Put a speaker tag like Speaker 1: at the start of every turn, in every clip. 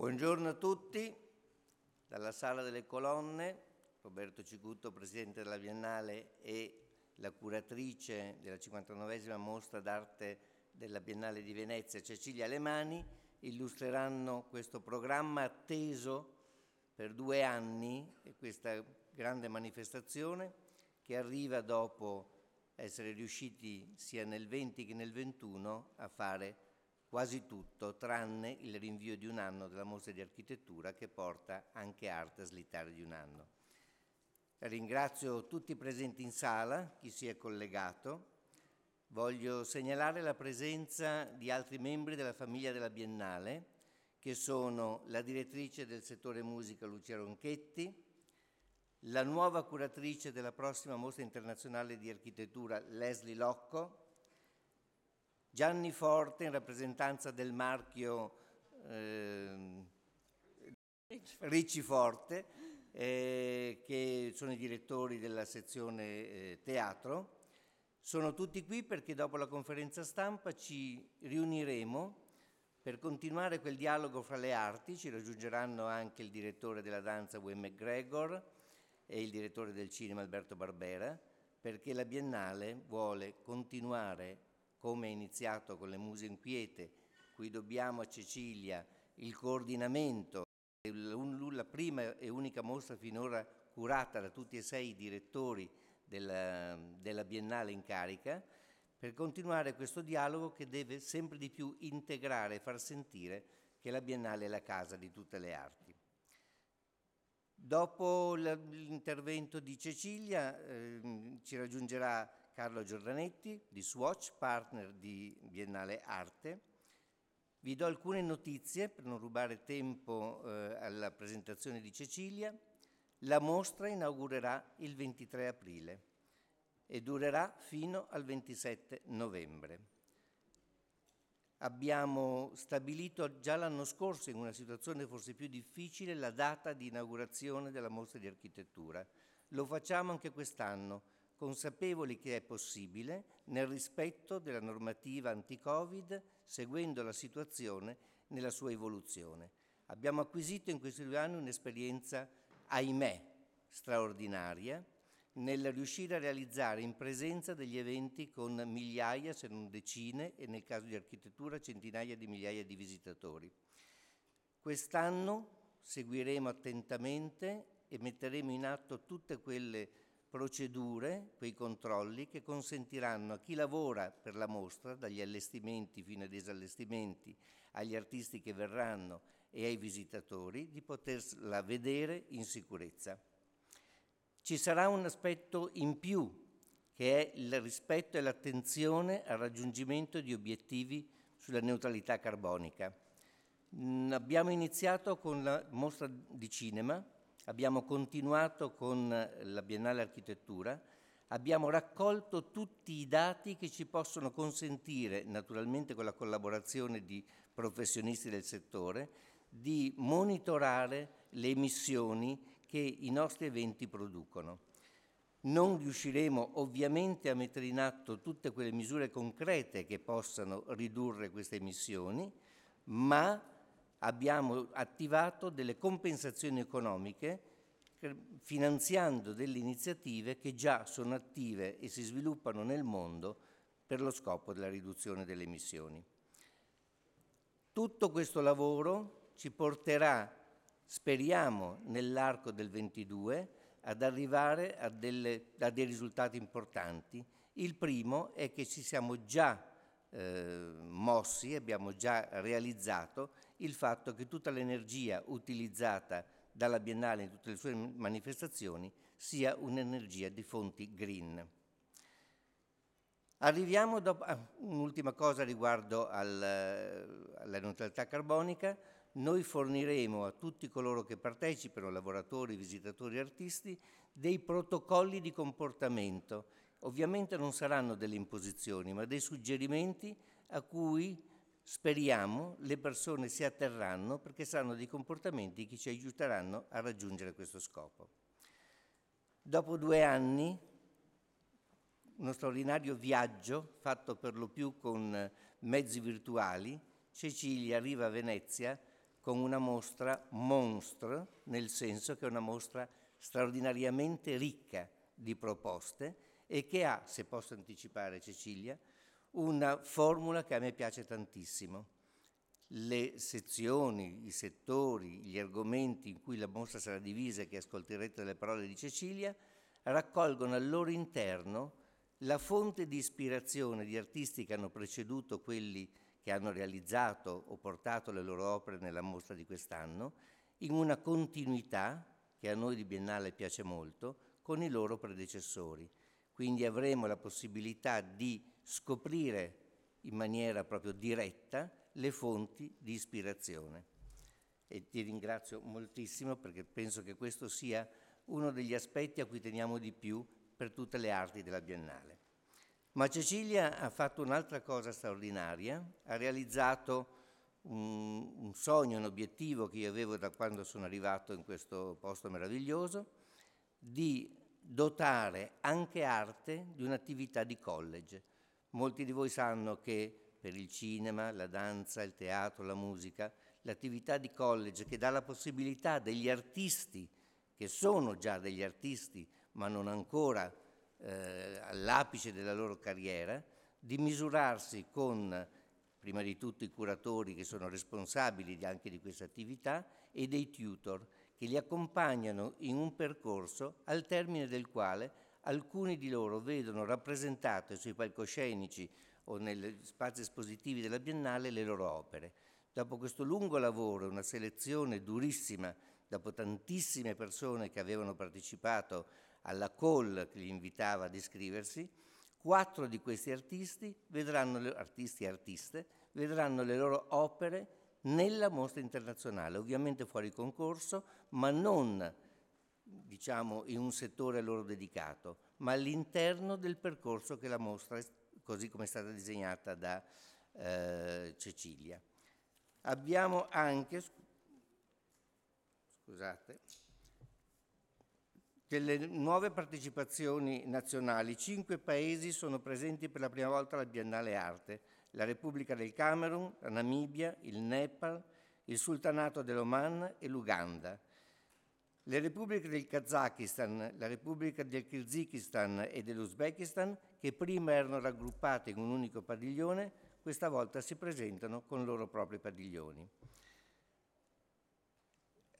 Speaker 1: Buongiorno a tutti, dalla Sala delle Colonne, Roberto Cicutto, Presidente della Biennale e la curatrice della 59esima mostra d'arte della Biennale di Venezia, Cecilia Alemani, illustreranno questo programma atteso per due anni, questa grande manifestazione che arriva dopo essere riusciti sia nel 20 che nel 21 a fare quasi tutto tranne il rinvio di un anno della mostra di architettura che porta anche arte a slittare di un anno. Ringrazio tutti i presenti in sala, chi si è collegato. Voglio segnalare la presenza di altri membri della famiglia della Biennale, che sono la direttrice del settore musica Lucia Ronchetti, la nuova curatrice della prossima mostra internazionale di architettura Leslie Locco, Gianni Forte in rappresentanza del marchio eh, Ricci Forte, eh, che sono i direttori della sezione eh, teatro. Sono tutti qui perché dopo la conferenza stampa ci riuniremo per continuare quel dialogo fra le arti, ci raggiungeranno anche il direttore della danza Wayne McGregor e il direttore del cinema Alberto Barbera, perché la Biennale vuole continuare come è iniziato con le muse inquiete, cui dobbiamo a Cecilia il coordinamento, la prima e unica mostra finora curata da tutti e sei i direttori della, della Biennale in carica, per continuare questo dialogo che deve sempre di più integrare e far sentire che la Biennale è la casa di tutte le arti. Dopo l'intervento di Cecilia eh, ci raggiungerà Carlo Giordanetti di Swatch, partner di Biennale Arte. Vi do alcune notizie per non rubare tempo eh, alla presentazione di Cecilia. La mostra inaugurerà il 23 aprile e durerà fino al 27 novembre. Abbiamo stabilito già l'anno scorso, in una situazione forse più difficile, la data di inaugurazione della mostra di architettura. Lo facciamo anche quest'anno, consapevoli che è possibile nel rispetto della normativa anti-Covid, seguendo la situazione nella sua evoluzione. Abbiamo acquisito in questi due anni un'esperienza, ahimè, straordinaria nel riuscire a realizzare in presenza degli eventi con migliaia, se non decine, e nel caso di architettura centinaia di migliaia di visitatori. Quest'anno seguiremo attentamente e metteremo in atto tutte quelle procedure, quei controlli che consentiranno a chi lavora per la mostra, dagli allestimenti fino ai desallestimenti, agli artisti che verranno e ai visitatori, di poterla vedere in sicurezza. Ci sarà un aspetto in più, che è il rispetto e l'attenzione al raggiungimento di obiettivi sulla neutralità carbonica. Mm, abbiamo iniziato con la mostra di cinema, abbiamo continuato con eh, la Biennale Architettura, abbiamo raccolto tutti i dati che ci possono consentire, naturalmente con la collaborazione di professionisti del settore, di monitorare le emissioni che i nostri eventi producono. Non riusciremo ovviamente a mettere in atto tutte quelle misure concrete che possano ridurre queste emissioni, ma abbiamo attivato delle compensazioni economiche finanziando delle iniziative che già sono attive e si sviluppano nel mondo per lo scopo della riduzione delle emissioni. Tutto questo lavoro ci porterà, speriamo, nell'arco del 22 ad arrivare a, delle, a dei risultati importanti. Il primo è che ci siamo già eh, mossi, abbiamo già realizzato il fatto che tutta l'energia utilizzata dalla Biennale in tutte le sue manifestazioni sia un'energia di fonti green. Arriviamo dopo, ah, un'ultima cosa riguardo al, alla neutralità carbonica. Noi forniremo a tutti coloro che partecipano, lavoratori, visitatori, artisti, dei protocolli di comportamento. Ovviamente non saranno delle imposizioni, ma dei suggerimenti a cui Speriamo le persone si atterranno perché saranno dei comportamenti che ci aiuteranno a raggiungere questo scopo. Dopo due anni, uno straordinario viaggio fatto per lo più con mezzi virtuali, Cecilia arriva a Venezia con una mostra monstro, nel senso che è una mostra straordinariamente ricca di proposte e che ha, se posso anticipare Cecilia, una formula che a me piace tantissimo. Le sezioni, i settori, gli argomenti in cui la mostra sarà divisa, e che ascolterete le parole di Cecilia, raccolgono al loro interno la fonte di ispirazione di artisti che hanno preceduto quelli che hanno realizzato o portato le loro opere nella mostra di quest'anno, in una continuità che a noi di Biennale piace molto, con i loro predecessori. Quindi avremo la possibilità di scoprire in maniera proprio diretta le fonti di ispirazione. E ti ringrazio moltissimo perché penso che questo sia uno degli aspetti a cui teniamo di più per tutte le arti della Biennale. Ma Cecilia ha fatto un'altra cosa straordinaria, ha realizzato un, un sogno, un obiettivo che io avevo da quando sono arrivato in questo posto meraviglioso, di dotare anche arte di un'attività di college Molti di voi sanno che per il cinema, la danza, il teatro, la musica, l'attività di college che dà la possibilità degli artisti, che sono già degli artisti ma non ancora eh, all'apice della loro carriera, di misurarsi con prima di tutto i curatori che sono responsabili anche di questa attività e dei tutor che li accompagnano in un percorso al termine del quale alcuni di loro vedono rappresentate sui palcoscenici o negli spazi espositivi della Biennale le loro opere. Dopo questo lungo lavoro, una selezione durissima, dopo tantissime persone che avevano partecipato alla call che li invitava ad iscriversi, quattro di questi artisti vedranno, artisti e artiste, vedranno le loro opere nella mostra internazionale, ovviamente fuori concorso, ma non diciamo, in un settore loro dedicato, ma all'interno del percorso che la mostra, così come è stata disegnata da eh, Cecilia. Abbiamo anche, scusate, delle nuove partecipazioni nazionali. Cinque paesi sono presenti per la prima volta alla Biennale Arte, la Repubblica del Camerun, la Namibia, il Nepal, il Sultanato dell'Oman e l'Uganda. Le repubbliche del Kazakistan, la Repubblica del Kirghizistan e dell'Uzbekistan, che prima erano raggruppate in un unico padiglione, questa volta si presentano con i loro propri padiglioni.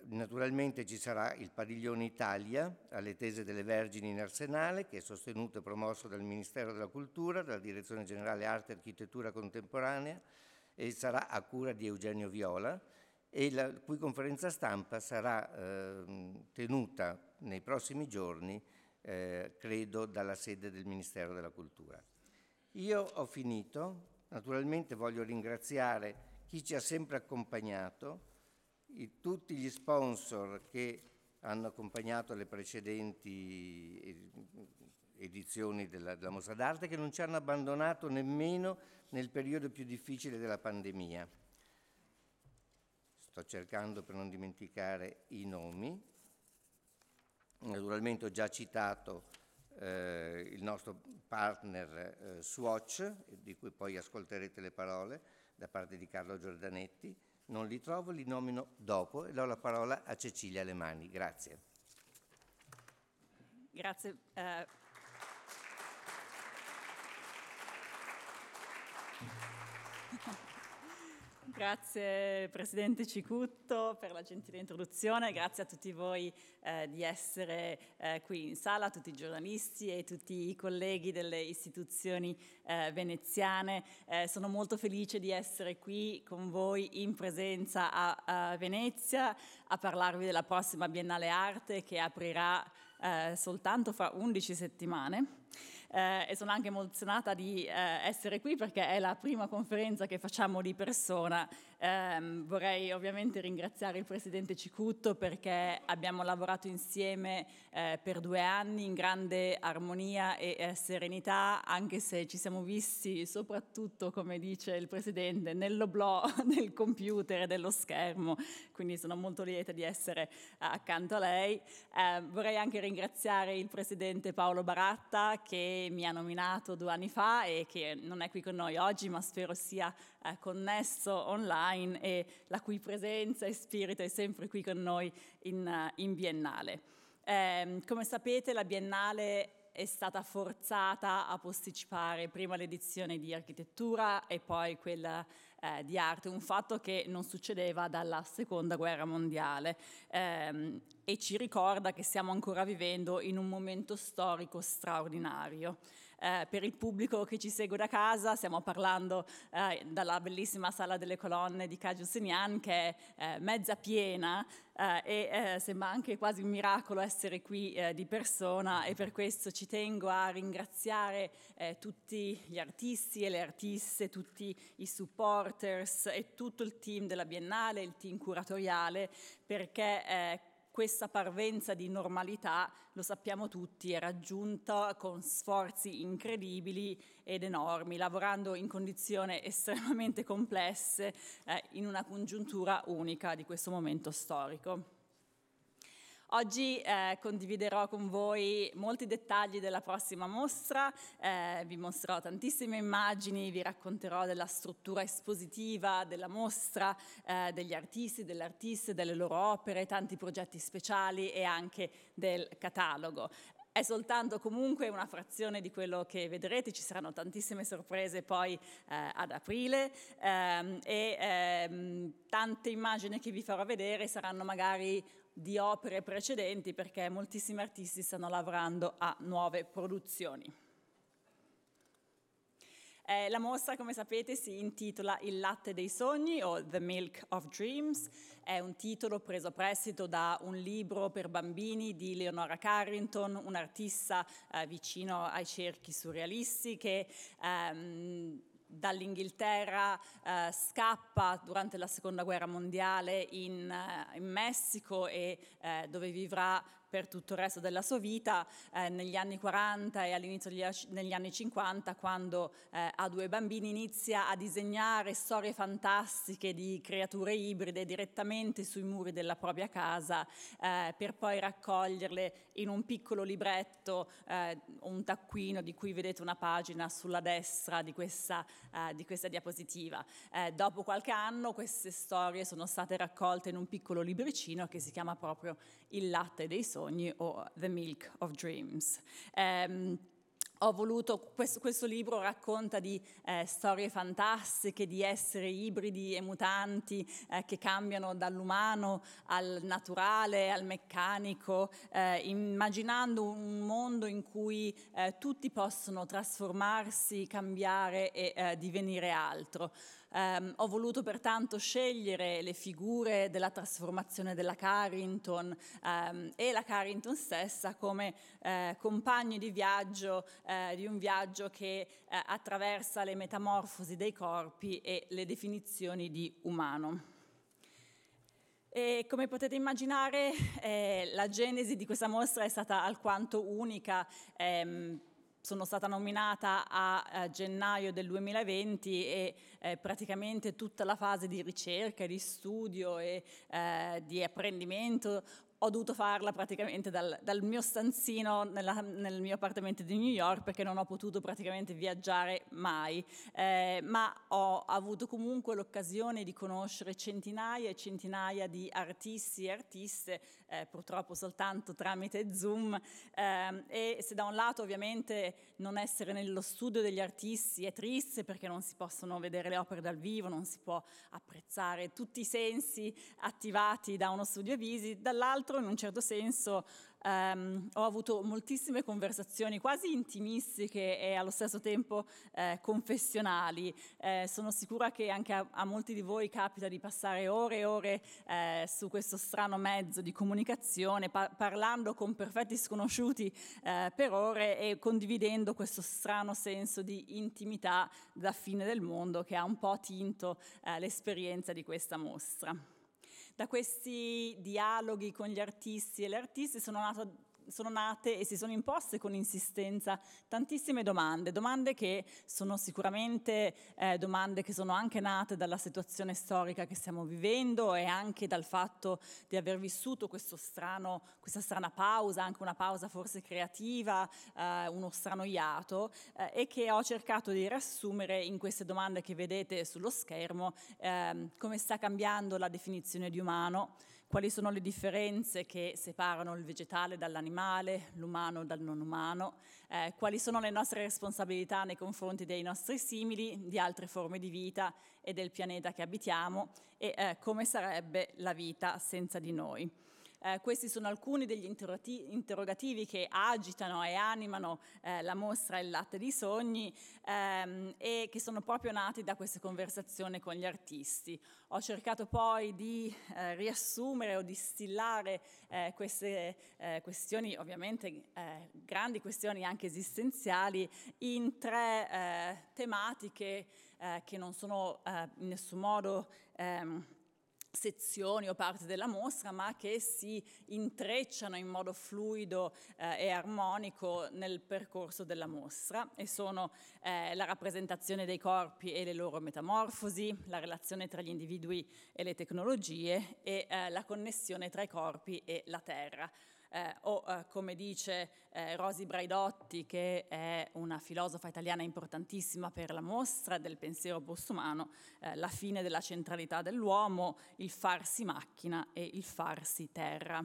Speaker 1: Naturalmente ci sarà il padiglione Italia alle tese delle Vergini in Arsenale, che è sostenuto e promosso dal Ministero della Cultura, dalla Direzione Generale Arte e Architettura Contemporanea e sarà a cura di Eugenio Viola e la cui conferenza stampa sarà eh, tenuta nei prossimi giorni, eh, credo, dalla sede del Ministero della Cultura. Io ho finito, naturalmente voglio ringraziare chi ci ha sempre accompagnato, i, tutti gli sponsor che hanno accompagnato le precedenti eh, edizioni della, della Mostra d'Arte, che non ci hanno abbandonato nemmeno nel periodo più difficile della pandemia sto cercando per non dimenticare i nomi. Naturalmente ho già citato eh, il nostro partner eh, Swatch, di cui poi ascolterete le parole da parte di Carlo Giordanetti. Non li trovo, li nomino dopo e do la parola a Cecilia Lemani. Grazie.
Speaker 2: Grazie. Eh. Grazie Presidente Cicutto per la gentile introduzione, grazie a tutti voi eh, di essere eh, qui in sala, a tutti i giornalisti e tutti i colleghi delle istituzioni eh, veneziane. Eh, sono molto felice di essere qui con voi in presenza a, a Venezia a parlarvi della prossima Biennale Arte che aprirà eh, soltanto fra 11 settimane eh, e sono anche emozionata di eh, essere qui perché è la prima conferenza che facciamo di persona Ehm, vorrei ovviamente ringraziare il Presidente Cicutto perché abbiamo lavorato insieme eh, per due anni in grande armonia e eh, serenità, anche se ci siamo visti soprattutto, come dice il Presidente, nell'oblò del computer e dello schermo, quindi sono molto lieta di essere eh, accanto a lei. Ehm, vorrei anche ringraziare il Presidente Paolo Baratta che mi ha nominato due anni fa e che non è qui con noi oggi, ma spero sia eh, connesso online e la cui presenza e spirito è sempre qui con noi in, eh, in Biennale. Eh, come sapete la Biennale è stata forzata a posticipare prima l'edizione di architettura e poi quella eh, di arte, un fatto che non succedeva dalla seconda guerra mondiale ehm, e ci ricorda che stiamo ancora vivendo in un momento storico straordinario eh, per il pubblico che ci segue da casa stiamo parlando eh, dalla bellissima sala delle colonne di Caju Senian che è eh, mezza piena eh, e eh, sembra anche quasi un miracolo essere qui eh, di persona e per questo ci tengo a ringraziare tutti gli artisti e le artiste, tutti i supporters e tutto il team della Biennale, il team curatoriale perché questa parvenza di normalità, lo sappiamo tutti, è raggiunta con sforzi incredibili ed enormi, lavorando in condizioni estremamente complesse eh, in una congiuntura unica di questo momento storico. Oggi eh, condividerò con voi molti dettagli della prossima mostra, eh, vi mostrerò tantissime immagini, vi racconterò della struttura espositiva della mostra, eh, degli artisti, delle artiste, delle loro opere, tanti progetti speciali e anche del catalogo è soltanto comunque una frazione di quello che vedrete, ci saranno tantissime sorprese poi eh, ad aprile ehm, e ehm, tante immagini che vi farò vedere saranno magari di opere precedenti perché moltissimi artisti stanno lavorando a nuove produzioni. Eh, la mostra, come sapete, si intitola Il latte dei sogni o The Milk of Dreams. È un titolo preso a prestito da un libro per bambini di Leonora Carrington, un'artista eh, vicino ai cerchi surrealisti che ehm, dall'Inghilterra eh, scappa durante la seconda guerra mondiale in, eh, in Messico e eh, dove vivrà per tutto il resto della sua vita, eh, negli anni 40 e all'inizio degli anni 50, quando eh, ha due bambini, inizia a disegnare storie fantastiche di creature ibride direttamente sui muri della propria casa, eh, per poi raccoglierle in un piccolo libretto, eh, un taccuino di cui vedete una pagina sulla destra di questa, eh, di questa diapositiva. Eh, dopo qualche anno queste storie sono state raccolte in un piccolo libricino che si chiama proprio Il latte dei sogni sogni o The Milk of Dreams. Um, Voluto, questo, questo, libro racconta di eh, storie fantastiche, di esseri ibridi e mutanti eh, che cambiano dall'umano al naturale, al meccanico, eh, immaginando un mondo in cui eh, tutti possono trasformarsi, cambiare e eh, divenire altro. Um, ho voluto pertanto scegliere le figure della trasformazione della Carrington um, e la Carrington stessa come eh, compagni di viaggio, eh, di un viaggio che eh, attraversa le metamorfosi dei corpi e le definizioni di umano. E come potete immaginare, eh, la genesi di questa mostra è stata alquanto unica, ehm, sono stata nominata a, a, eh, gennaio del 2020 e eh, praticamente tutta la fase di ricerca, di studio e eh, di apprendimento ho dovuto farla praticamente dal, dal mio stanzino nella, nel mio appartamento di New York perché non ho potuto praticamente viaggiare mai, eh, ma ho avuto comunque l'occasione di conoscere centinaia e centinaia di artisti e artiste, eh, purtroppo soltanto tramite Zoom, eh, e se da un lato ovviamente non essere nello studio degli artisti è triste perché non si possono vedere le opere dal vivo, non si può apprezzare tutti i sensi attivati da uno studio visi, dall'altro l'altro, in un certo senso ehm, ho avuto moltissime conversazioni quasi intimistiche e eh, allo stesso tempo eh, confessionali. Eh, sono sicura che anche a, a, molti di voi capita di passare ore e ore eh, su questo strano mezzo di comunicazione, par- parlando con perfetti sconosciuti eh, per ore e condividendo questo strano senso di intimità da fine del mondo che ha un po' tinto eh, l'esperienza di questa mostra da questi dialoghi con gli artisti e le artiste sono nata sono nate e si sono imposte con insistenza tantissime domande, domande che sono sicuramente eh, domande che sono anche nate dalla situazione storica che stiamo vivendo e anche dal fatto di aver vissuto strano, questa strana pausa, anche una pausa forse creativa, eh, uno strano iato eh, e che ho cercato di riassumere in queste domande che vedete sullo schermo, ehm, come sta cambiando la definizione di umano quali sono le differenze che separano il vegetale dall'animale, l'umano dal non umano, eh, quali sono le nostre responsabilità nei confronti dei nostri simili, di altre forme di vita e del pianeta che abitiamo e eh, come sarebbe la vita senza di noi. Eh, questi sono alcuni degli interrogativi che agitano e animano eh, la mostra Il latte di sogni ehm, e che sono proprio nati da queste conversazioni con gli artisti. Ho cercato poi di eh, riassumere o distillare eh, queste eh, questioni, ovviamente eh, grandi questioni anche esistenziali, in tre tematiche che non sono in nessun modo... Ehm, sezioni o parti della mostra, ma che si intrecciano in modo fluido eh, e armonico nel percorso della mostra e sono eh, la rappresentazione dei corpi e le loro metamorfosi, la relazione tra gli individui e le tecnologie e eh, la connessione tra i corpi e la terra eh, o eh, come dice eh, Rosi Braidotti, che è una filosofa italiana importantissima per la mostra del pensiero postumano, eh, la fine della centralità dell'uomo, il farsi macchina e il farsi terra.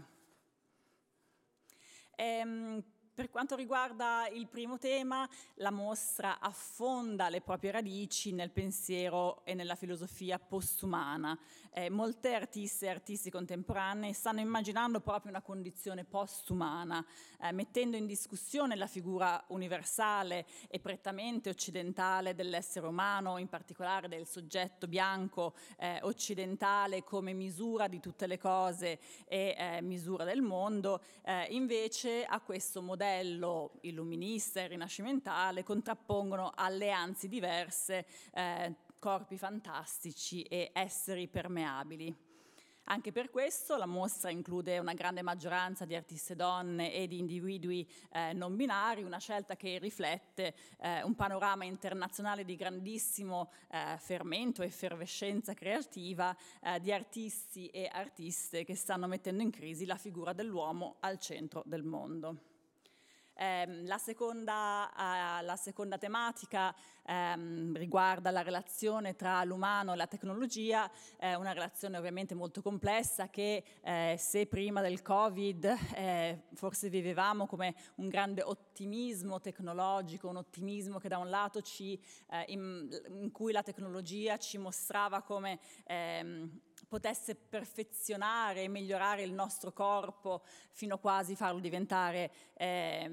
Speaker 2: Ehm, per quanto riguarda il primo tema, la mostra affonda le proprie radici nel pensiero e nella filosofia postumana, eh, molte artiste e artisti contemporanei stanno immaginando proprio una condizione postumana, eh, mettendo in discussione la figura universale e prettamente occidentale dell'essere umano, in particolare del soggetto bianco eh, occidentale come misura di tutte le cose e eh, misura del mondo, eh, invece a questo modello illuminista e rinascimentale contrappongono alleanze diverse eh, corpi fantastici e esseri permeabili. Anche per questo la mostra include una grande maggioranza di artiste donne e di individui eh, non binari, una scelta che riflette eh, un panorama internazionale di grandissimo eh, fermento e effervescenza creativa eh, di artisti e artiste che stanno mettendo in crisi la figura dell'uomo al centro del mondo. Ehm, la, seconda, eh, la, seconda, tematica ehm, riguarda la relazione tra l'umano e la tecnologia, eh, una relazione ovviamente molto complessa che eh, se prima del Covid eh, forse vivevamo come un grande ottimismo tecnologico, un ottimismo che da un lato ci, eh, in, in, cui la tecnologia ci mostrava come... Ehm, potesse perfezionare e migliorare il nostro corpo fino a quasi farlo diventare eh,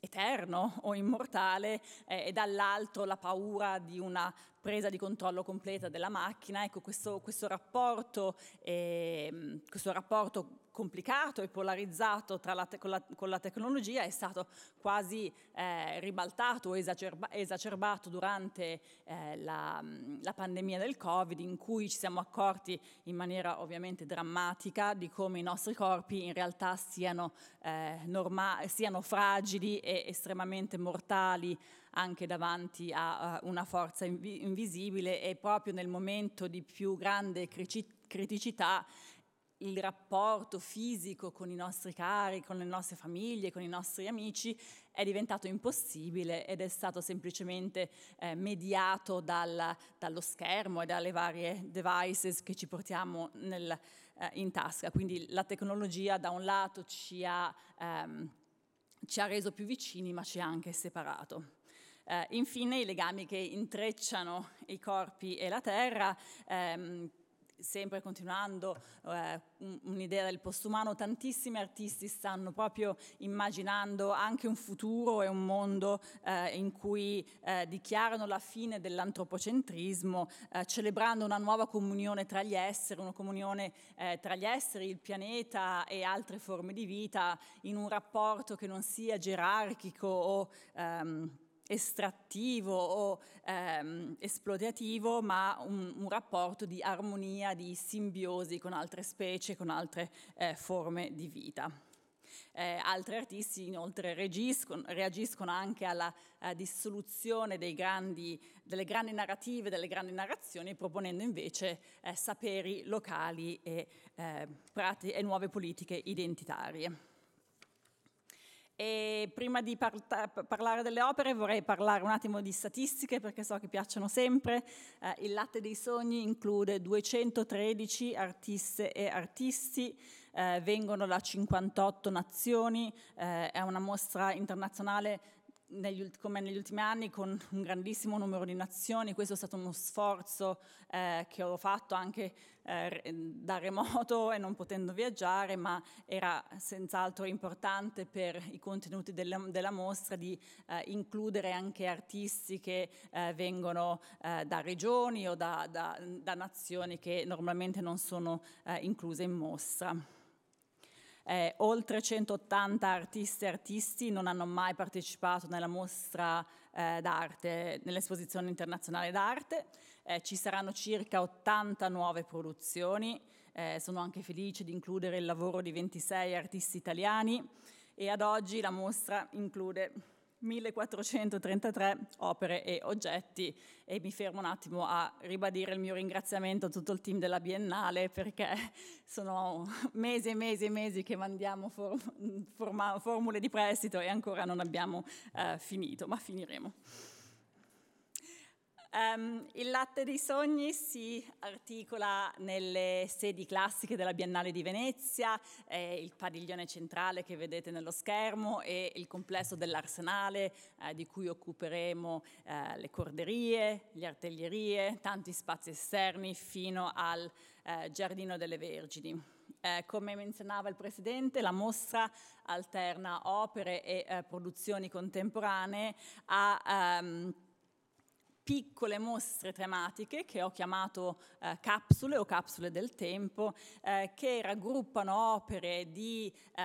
Speaker 2: eterno o immortale eh, e dall'altro la paura di una presa di controllo completa della macchina. Ecco, questo, questo rapporto, eh, questo rapporto complicato e polarizzato la te- con, la, con, la, tecnologia è stato quasi eh, ribaltato o esacerba- esacerbato durante eh, la, la, pandemia del Covid, in cui ci siamo accorti in maniera ovviamente drammatica di come i nostri corpi in realtà siano, eh, norma- siano fragili e estremamente mortali anche davanti a, a una forza inv- invisibile e proprio nel momento di più grande crici- criticità il rapporto fisico con i nostri cari, con le nostre famiglie, con i nostri amici è diventato impossibile ed è stato semplicemente eh, mediato dalla, dallo schermo e dalle varie devices che ci portiamo nel, eh, in tasca. Quindi la tecnologia da un lato ci ha, ehm, ci ha reso più vicini ma ci ha anche separato. Eh, infine i legami che intrecciano i corpi e la terra, ehm, sempre continuando eh, un'idea del postumano, tantissimi artisti stanno proprio immaginando anche un futuro e un mondo eh, in cui eh, dichiarano la fine dell'antropocentrismo, eh, celebrando una nuova comunione tra gli esseri, una comunione eh, tra gli esseri, il pianeta e altre forme di vita in un rapporto che non sia gerarchico o... Ehm, estrattivo o ehm, esplodativo, ma un, un, rapporto di armonia, di simbiosi con altre specie, con altre eh, forme di vita. Eh, altri artisti inoltre reagiscono, reagiscono anche alla eh, dissoluzione grandi, delle grandi narrative, delle grandi narrazioni, proponendo invece eh, saperi locali e, eh, prati- e nuove politiche identitarie. E prima di par- parlare delle opere vorrei parlare un attimo di statistiche perché so che piacciono sempre. Eh, il Latte dei Sogni include 213 artiste e artisti, eh, vengono da 58 nazioni, eh, è una mostra internazionale negli, come negli ultimi anni con un grandissimo numero di nazioni, questo è stato uno sforzo eh, che ho fatto anche eh, da remoto e non potendo viaggiare, ma era senz'altro importante per i contenuti della, della mostra di eh, includere anche artisti che eh, vengono eh, da regioni o da, da, da, nazioni che normalmente non sono eh, incluse in mostra eh, oltre 180 artisti e artisti non hanno mai partecipato nella mostra eh, d'arte, nell'esposizione internazionale d'arte, eh, ci saranno circa 80 nuove produzioni, eh, sono anche felice di includere il lavoro di 26 artisti italiani e ad oggi la mostra include 1433 opere e oggetti e mi fermo un attimo a ribadire il mio ringraziamento a tutto il team della Biennale perché sono mesi e mesi e mesi che mandiamo form- form- formule di prestito e ancora non abbiamo eh, finito, ma finiremo. Um, il latte dei sogni si articola nelle sedi classiche della Biennale di Venezia, eh, il padiglione centrale che vedete nello schermo e il complesso dell'arsenale eh, di cui occuperemo eh, le corderie, le artiglierie, tanti spazi esterni fino al eh, Giardino delle Vergini. Eh, come menzionava il Presidente, la mostra alterna opere e eh, produzioni contemporanee a... Ehm, piccole mostre tematiche che ho chiamato eh, capsule o capsule del tempo, eh, che raggruppano opere di eh,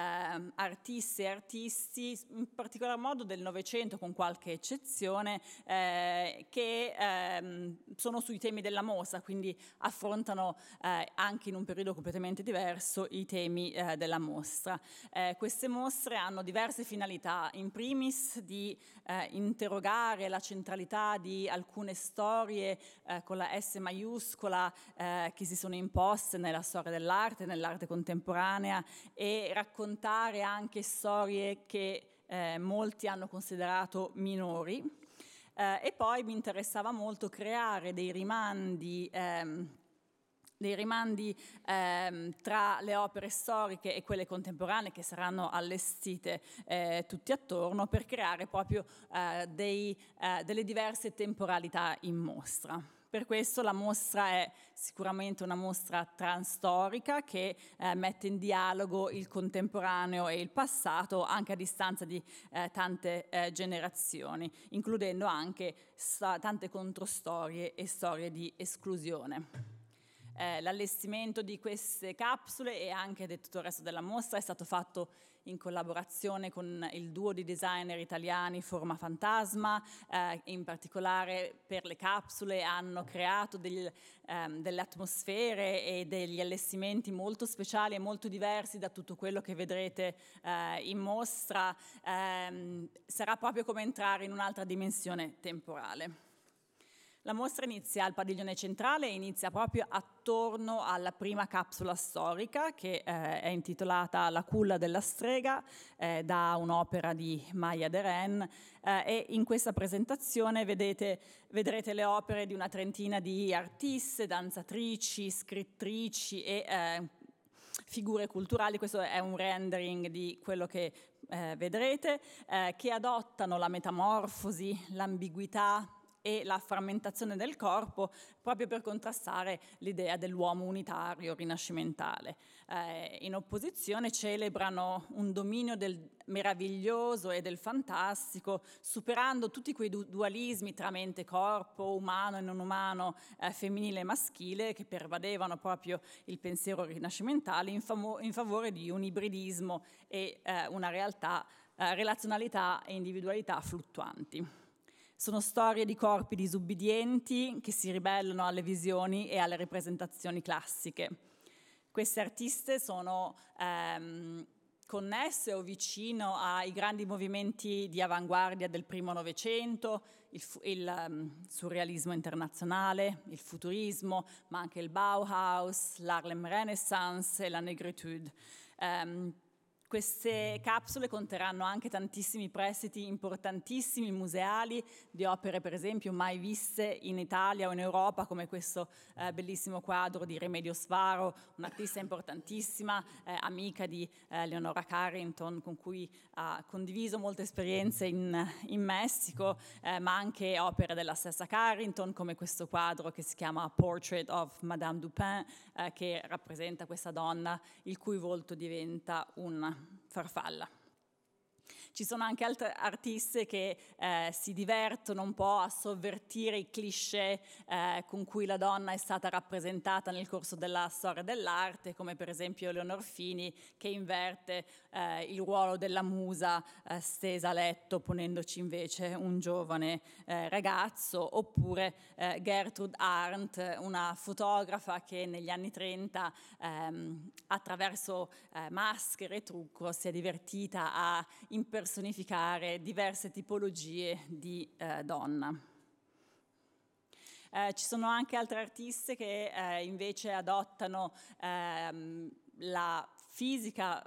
Speaker 2: artiste e artisti, in particolar modo del Novecento con qualche eccezione, eh, che ehm, sono sui temi della mossa, quindi affrontano eh, anche in un periodo completamente diverso i temi eh, della mostra. queste mostre hanno diverse finalità, in primis di interrogare la centralità di alcuni alcune storie eh, con la S maiuscola eh, che si sono imposte nella storia dell'arte, nell'arte contemporanea e raccontare anche storie che eh, molti hanno considerato minori. Eh, e poi mi interessava molto creare dei rimandi. Ehm, dei rimandi ehm, tra le opere storiche e quelle contemporanee che saranno allestite eh, tutti attorno per creare proprio eh, dei, eh, delle diverse temporalità in mostra. Per questo la mostra è sicuramente una mostra transtorica che eh, mette in dialogo il contemporaneo e il passato anche a distanza di eh, tante eh, generazioni, includendo anche sta- tante controstorie e storie di esclusione eh, l'allestimento di queste capsule e anche di tutto il resto della mostra è stato fatto in collaborazione con il duo di designer italiani Forma Fantasma, eh, in particolare per le capsule hanno creato del, ehm, delle atmosfere e degli allestimenti molto speciali e molto diversi da tutto quello che vedrete eh, in mostra, ehm, sarà proprio come entrare in un'altra dimensione temporale. La mostra inizia al padiglione centrale e inizia proprio a attorno alla prima capsula storica che eh, è intitolata La culla della strega eh, da un'opera di Maya Deren eh, e in questa presentazione vedete, vedrete le opere di una trentina di artiste, danzatrici, scrittrici e eh, figure culturali, questo è un rendering di quello che eh, vedrete, eh, che adottano la metamorfosi, l'ambiguità, e la frammentazione del corpo proprio per contrastare l'idea dell'uomo unitario rinascimentale. Eh, in opposizione celebrano un dominio del meraviglioso e del fantastico, superando tutti quei du- dualismi tra mente e corpo, umano e non umano, eh, femminile e maschile, che pervadevano proprio il pensiero rinascimentale in, famo- in favore di un ibridismo e eh, una realtà, eh, relazionalità e individualità fluttuanti. Sono storie di corpi disubbidienti che si ribellano alle visioni e alle rappresentazioni classiche. Queste artiste sono ehm, connesse o vicino ai grandi movimenti di avanguardia del primo Novecento, il, il um, surrealismo internazionale, il futurismo, ma anche il Bauhaus, l'Harlem Renaissance e la Negritude. Um, queste capsule conterranno anche tantissimi prestiti importantissimi museali di opere per esempio mai viste in Italia o in Europa come questo eh, bellissimo quadro di Remedio Svaro, un'artista importantissima, eh, amica di eh, Leonora Carrington con cui ha condiviso molte esperienze in, in Messico, eh, ma anche opere della stessa Carrington come questo quadro che si chiama Portrait of Madame Dupin eh, che rappresenta questa donna il cui volto diventa un farfalla. Ci sono anche altre artiste che eh, si divertono un po' a sovvertire i cliché eh, con cui la donna è stata rappresentata nel corso della storia dell'arte, come per esempio Leonor Fini che inverte eh, il ruolo della musa eh, stesa a letto ponendoci invece un giovane eh, ragazzo, oppure eh, Gertrude Arndt, una fotografa che negli anni 30 ehm, attraverso maschere e trucco si è divertita a impersonare personificare diverse tipologie di eh, donna. Eh, ci sono anche altre artiste che eh, invece adottano ehm, la fisica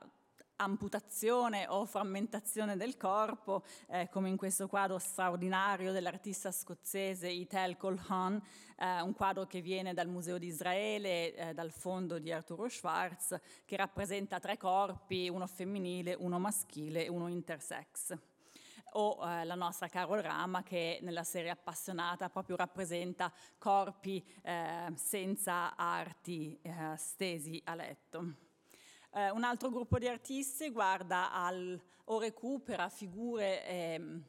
Speaker 2: amputazione o frammentazione del corpo, eh, come in questo quadro straordinario dell'artista scozzese Itel Colhan, eh, un quadro che viene dal Museo di Israele, eh, dal fondo di Arturo Schwartz, che rappresenta tre corpi, uno femminile, uno maschile e uno intersex o eh, la nostra Carol Rama che nella serie appassionata proprio rappresenta corpi eh, senza arti eh, stesi a letto. Eh, un altro gruppo di artisti guarda al, o recupera figure eh,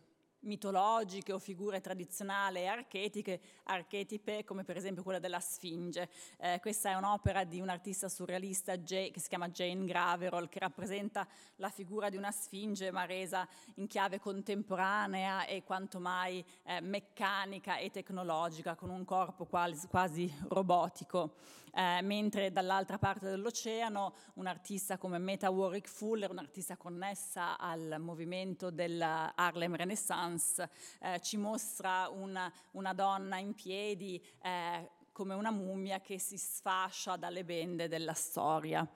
Speaker 2: mitologiche o figure tradizionali e archetiche, archetipe come per esempio quella della Sfinge. Eh, questa è un'opera di un artista surrealista Jay, che si chiama Jane Graverol che rappresenta la figura di una Sfinge ma resa in chiave contemporanea e quanto mai eh, meccanica e tecnologica con un corpo quasi, quasi robotico eh, mentre dall'altra parte dell'oceano un'artista come Meta Warwick Fuller, un'artista connessa al movimento della Harlem Renaissance, eh, ci mostra una, una, donna in piedi eh, come una mummia che si sfascia dalle bende della storia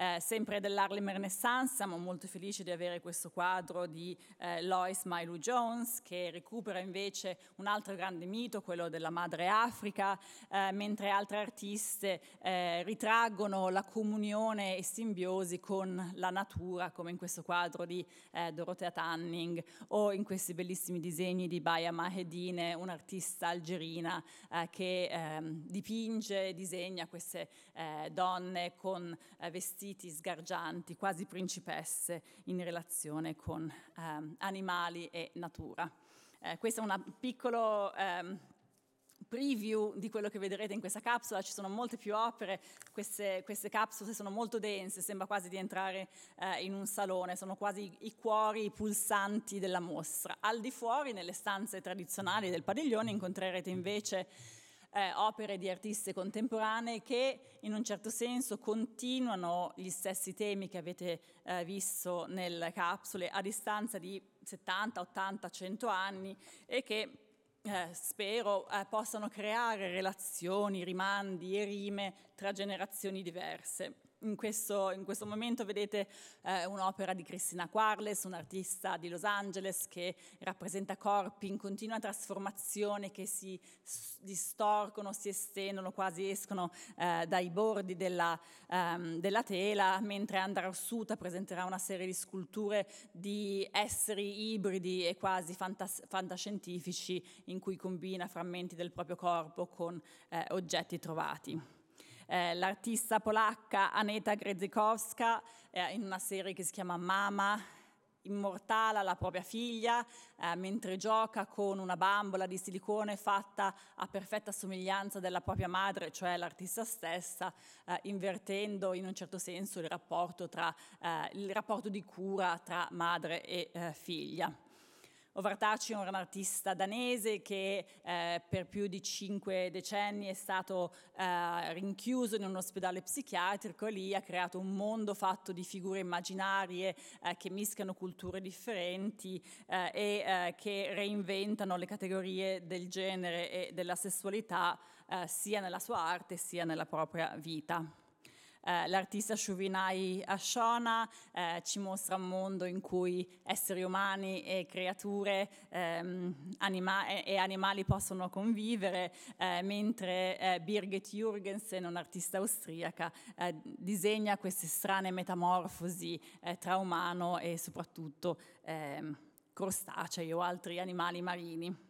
Speaker 2: eh, sempre dell'Harlem Renaissance, siamo molto felici di avere questo quadro di eh, Lois Milo Jones che recupera invece un altro grande mito, quello della madre Africa, eh, mentre altre artiste eh, ritraggono la comunione e simbiosi con la natura, come in questo quadro di eh, Dorothea Tanning o in questi bellissimi disegni di Baia Mahedine, un'artista algerina eh, che ehm, dipinge e disegna queste donne con vestiti vestiti sgargianti, quasi principesse, in relazione con eh, animali e natura. Eh, questo è un piccolo eh, preview di quello che vedrete in questa capsula, ci sono molte più opere, queste, queste capsule sono molto dense, sembra quasi di entrare eh, in un salone, sono quasi i cuori pulsanti della mostra. Al di fuori, nelle stanze tradizionali del padiglione, incontrerete invece eh, opere di artiste contemporanee che in un certo senso continuano gli stessi temi che avete eh, visto nelle capsule a distanza di 70, 80, 100 anni e che eh, spero eh, possano creare relazioni, rimandi e rime tra generazioni diverse in questo, in questo, momento vedete eh, un'opera di Cristina Quarles, un'artista di Los Angeles che rappresenta corpi in continua trasformazione che si distorcono, si estendono, quasi escono eh, dai bordi della, ehm, della, tela, mentre Andra Orsuta presenterà una serie di sculture di esseri ibridi e quasi fantas- fantascientifici in cui combina frammenti del proprio corpo con eh, oggetti trovati. Eh, l'artista polacca Aneta Grezikowska eh, in una serie che si chiama Mama, immortala la propria figlia eh, mentre gioca con una bambola di silicone fatta a perfetta somiglianza della propria madre, cioè l'artista stessa, eh, invertendo in un certo senso il rapporto, tra, eh, il rapporto, di cura tra madre e eh, figlia. Overtacino è un artista danese che eh, per più di cinque decenni è stato eh, rinchiuso in un ospedale psichiatrico e lì ha creato un mondo fatto di figure immaginarie eh, che mischiano culture differenti eh, e eh, che reinventano le categorie del genere e della sessualità eh, sia nella sua arte sia nella propria vita. Eh, l'artista Shuvinai Ashona eh, ci mostra un mondo in cui esseri umani e creature ehm, anima- e animali possono convivere, eh, mentre eh, Birgit Jürgensen, un'artista austriaca, eh, disegna queste strane metamorfosi tra umano e soprattutto ehm, crostacei o altri animali marini.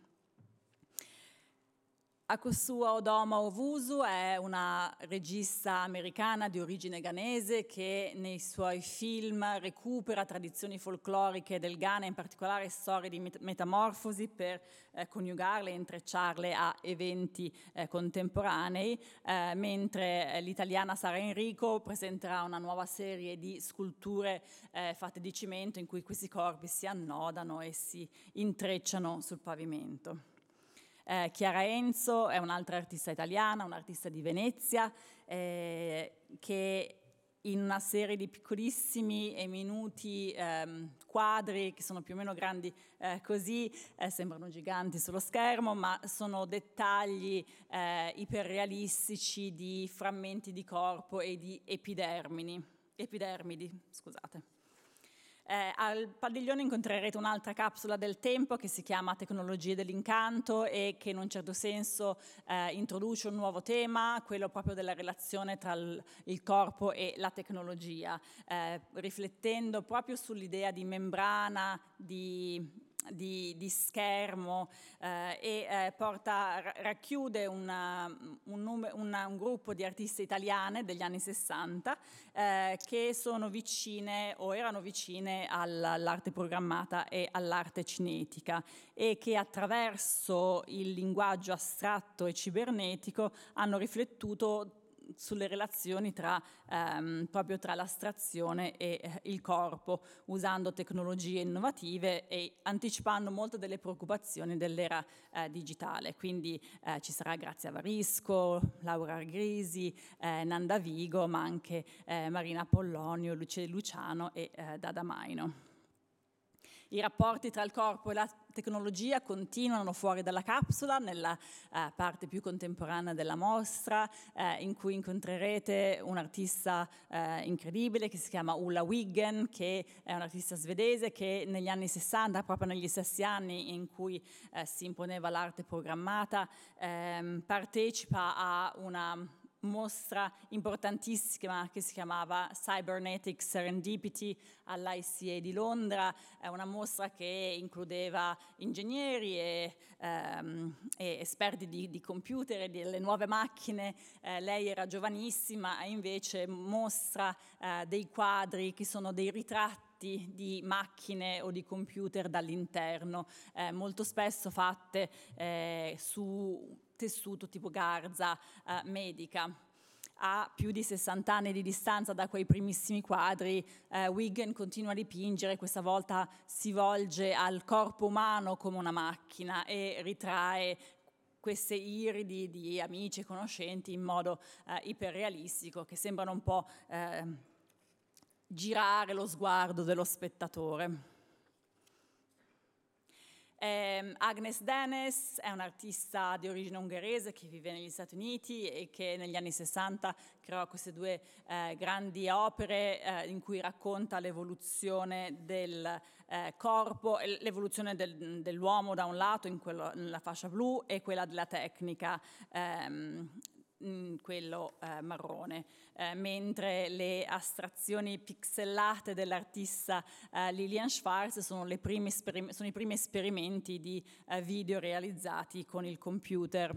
Speaker 2: Akosua Odoma Ovusu è una regista americana di origine ghanese che nei suoi film recupera tradizioni folcloriche del Ghana, in particolare storie di metamorfosi per eh, coniugarle e intrecciarle a eventi eh, contemporanei, eh, mentre eh, l'italiana Sara Enrico presenterà una nuova serie di sculture eh, fatte di cemento in cui questi corpi si annodano e si intrecciano sul pavimento. Eh, Chiara Enzo è un'altra artista italiana, un'artista di Venezia, eh, che in una serie di piccolissimi e minuti ehm, quadri che sono più o meno grandi eh, così, eh, sembrano giganti sullo schermo, ma sono dettagli eh, iperrealistici di frammenti di corpo e di epidermini, epidermidi, scusate. Eh, al padiglione incontrerete un'altra capsula del tempo che si chiama Tecnologie dell'incanto e che in un certo senso eh, introduce un nuovo tema, quello proprio della relazione tra il, il corpo e la tecnologia, eh, riflettendo proprio sull'idea di membrana, di di, di, schermo eh, e eh, porta, racchiude una, un, num- una, un, gruppo di artiste italiane degli anni 60 eh, che sono vicine o erano vicine all'arte programmata e all'arte cinetica e che attraverso il linguaggio astratto e cibernetico hanno riflettuto sulle relazioni tra, ehm, proprio tra l'astrazione e eh, il corpo, usando tecnologie innovative e anticipando molte delle preoccupazioni dell'era eh, digitale. Quindi eh, ci sarà Grazia Varisco, Laura Grisi, eh, Nanda Vigo, ma anche eh, Marina Pollonio, Lucia Luciano e Dada Maino. I rapporti tra il corpo e la tecnologia continuano fuori dalla capsula, nella eh, parte più contemporanea della mostra, eh, in cui incontrerete un artista eh, incredibile che si chiama Ulla Wiggen, che è un artista svedese che negli anni 60, proprio negli stessi anni in cui eh, si imponeva l'arte programmata, ehm, partecipa a una mostra importantissima che si chiamava Cybernetic Serendipity all'ICA di Londra, è una mostra che includeva ingegneri e, ehm, e esperti di, di, computer e delle nuove macchine, eh, lei era giovanissima e invece mostra eh, dei quadri che sono dei ritratti di macchine o di computer dall'interno, eh, molto spesso fatte eh, su tessuto tipo garza eh, medica. A più di 60 anni di distanza da quei primissimi quadri, eh, Wigan continua a dipingere, questa volta si volge al corpo umano come una macchina e ritrae queste iridi di amici e conoscenti in modo eh, iperrealistico che sembrano un po' ehm, girare lo sguardo dello spettatore. Eh, Agnes Denes è un'artista di origine ungherese che vive negli Stati Uniti e che negli anni 60 creò queste due eh, grandi opere eh, in cui racconta l'evoluzione del eh, corpo, l'evoluzione del, dell'uomo da un lato quello, nella fascia blu e quella della tecnica ehm, Mm, quello eh, marrone, eh, mentre le astrazioni pixellate dell'artista eh, Lilian Schwarz sono, esperim- sono, i primi esperimenti di eh, video realizzati con il computer.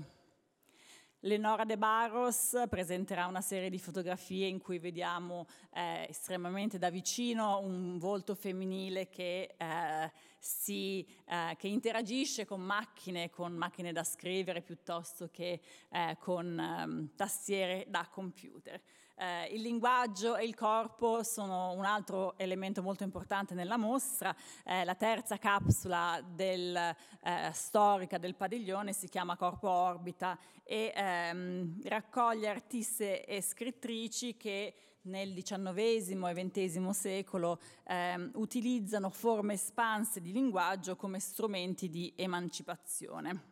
Speaker 2: Lenora De Barros presenterà una serie di fotografie in cui vediamo eh, estremamente da vicino un volto femminile che eh, si, eh, che interagisce con macchine, con macchine da scrivere piuttosto che eh, con ehm, tastiere da computer. Eh, il linguaggio e il corpo sono un altro elemento molto importante nella mostra. Eh, la terza capsula del, eh, storica del padiglione si chiama Corpo Orbita e ehm, raccoglie artiste e scrittrici che nel XIX e XX secolo eh, utilizzano forme espanse di linguaggio come strumenti di emancipazione.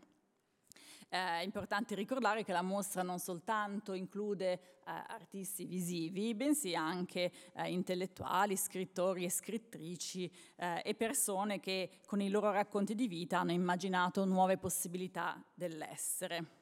Speaker 2: Eh, è importante ricordare che la mostra non soltanto include eh, artisti visivi, bensì anche eh, intellettuali, scrittori e scrittrici eh, e persone che con i loro racconti di vita hanno immaginato nuove possibilità dell'essere.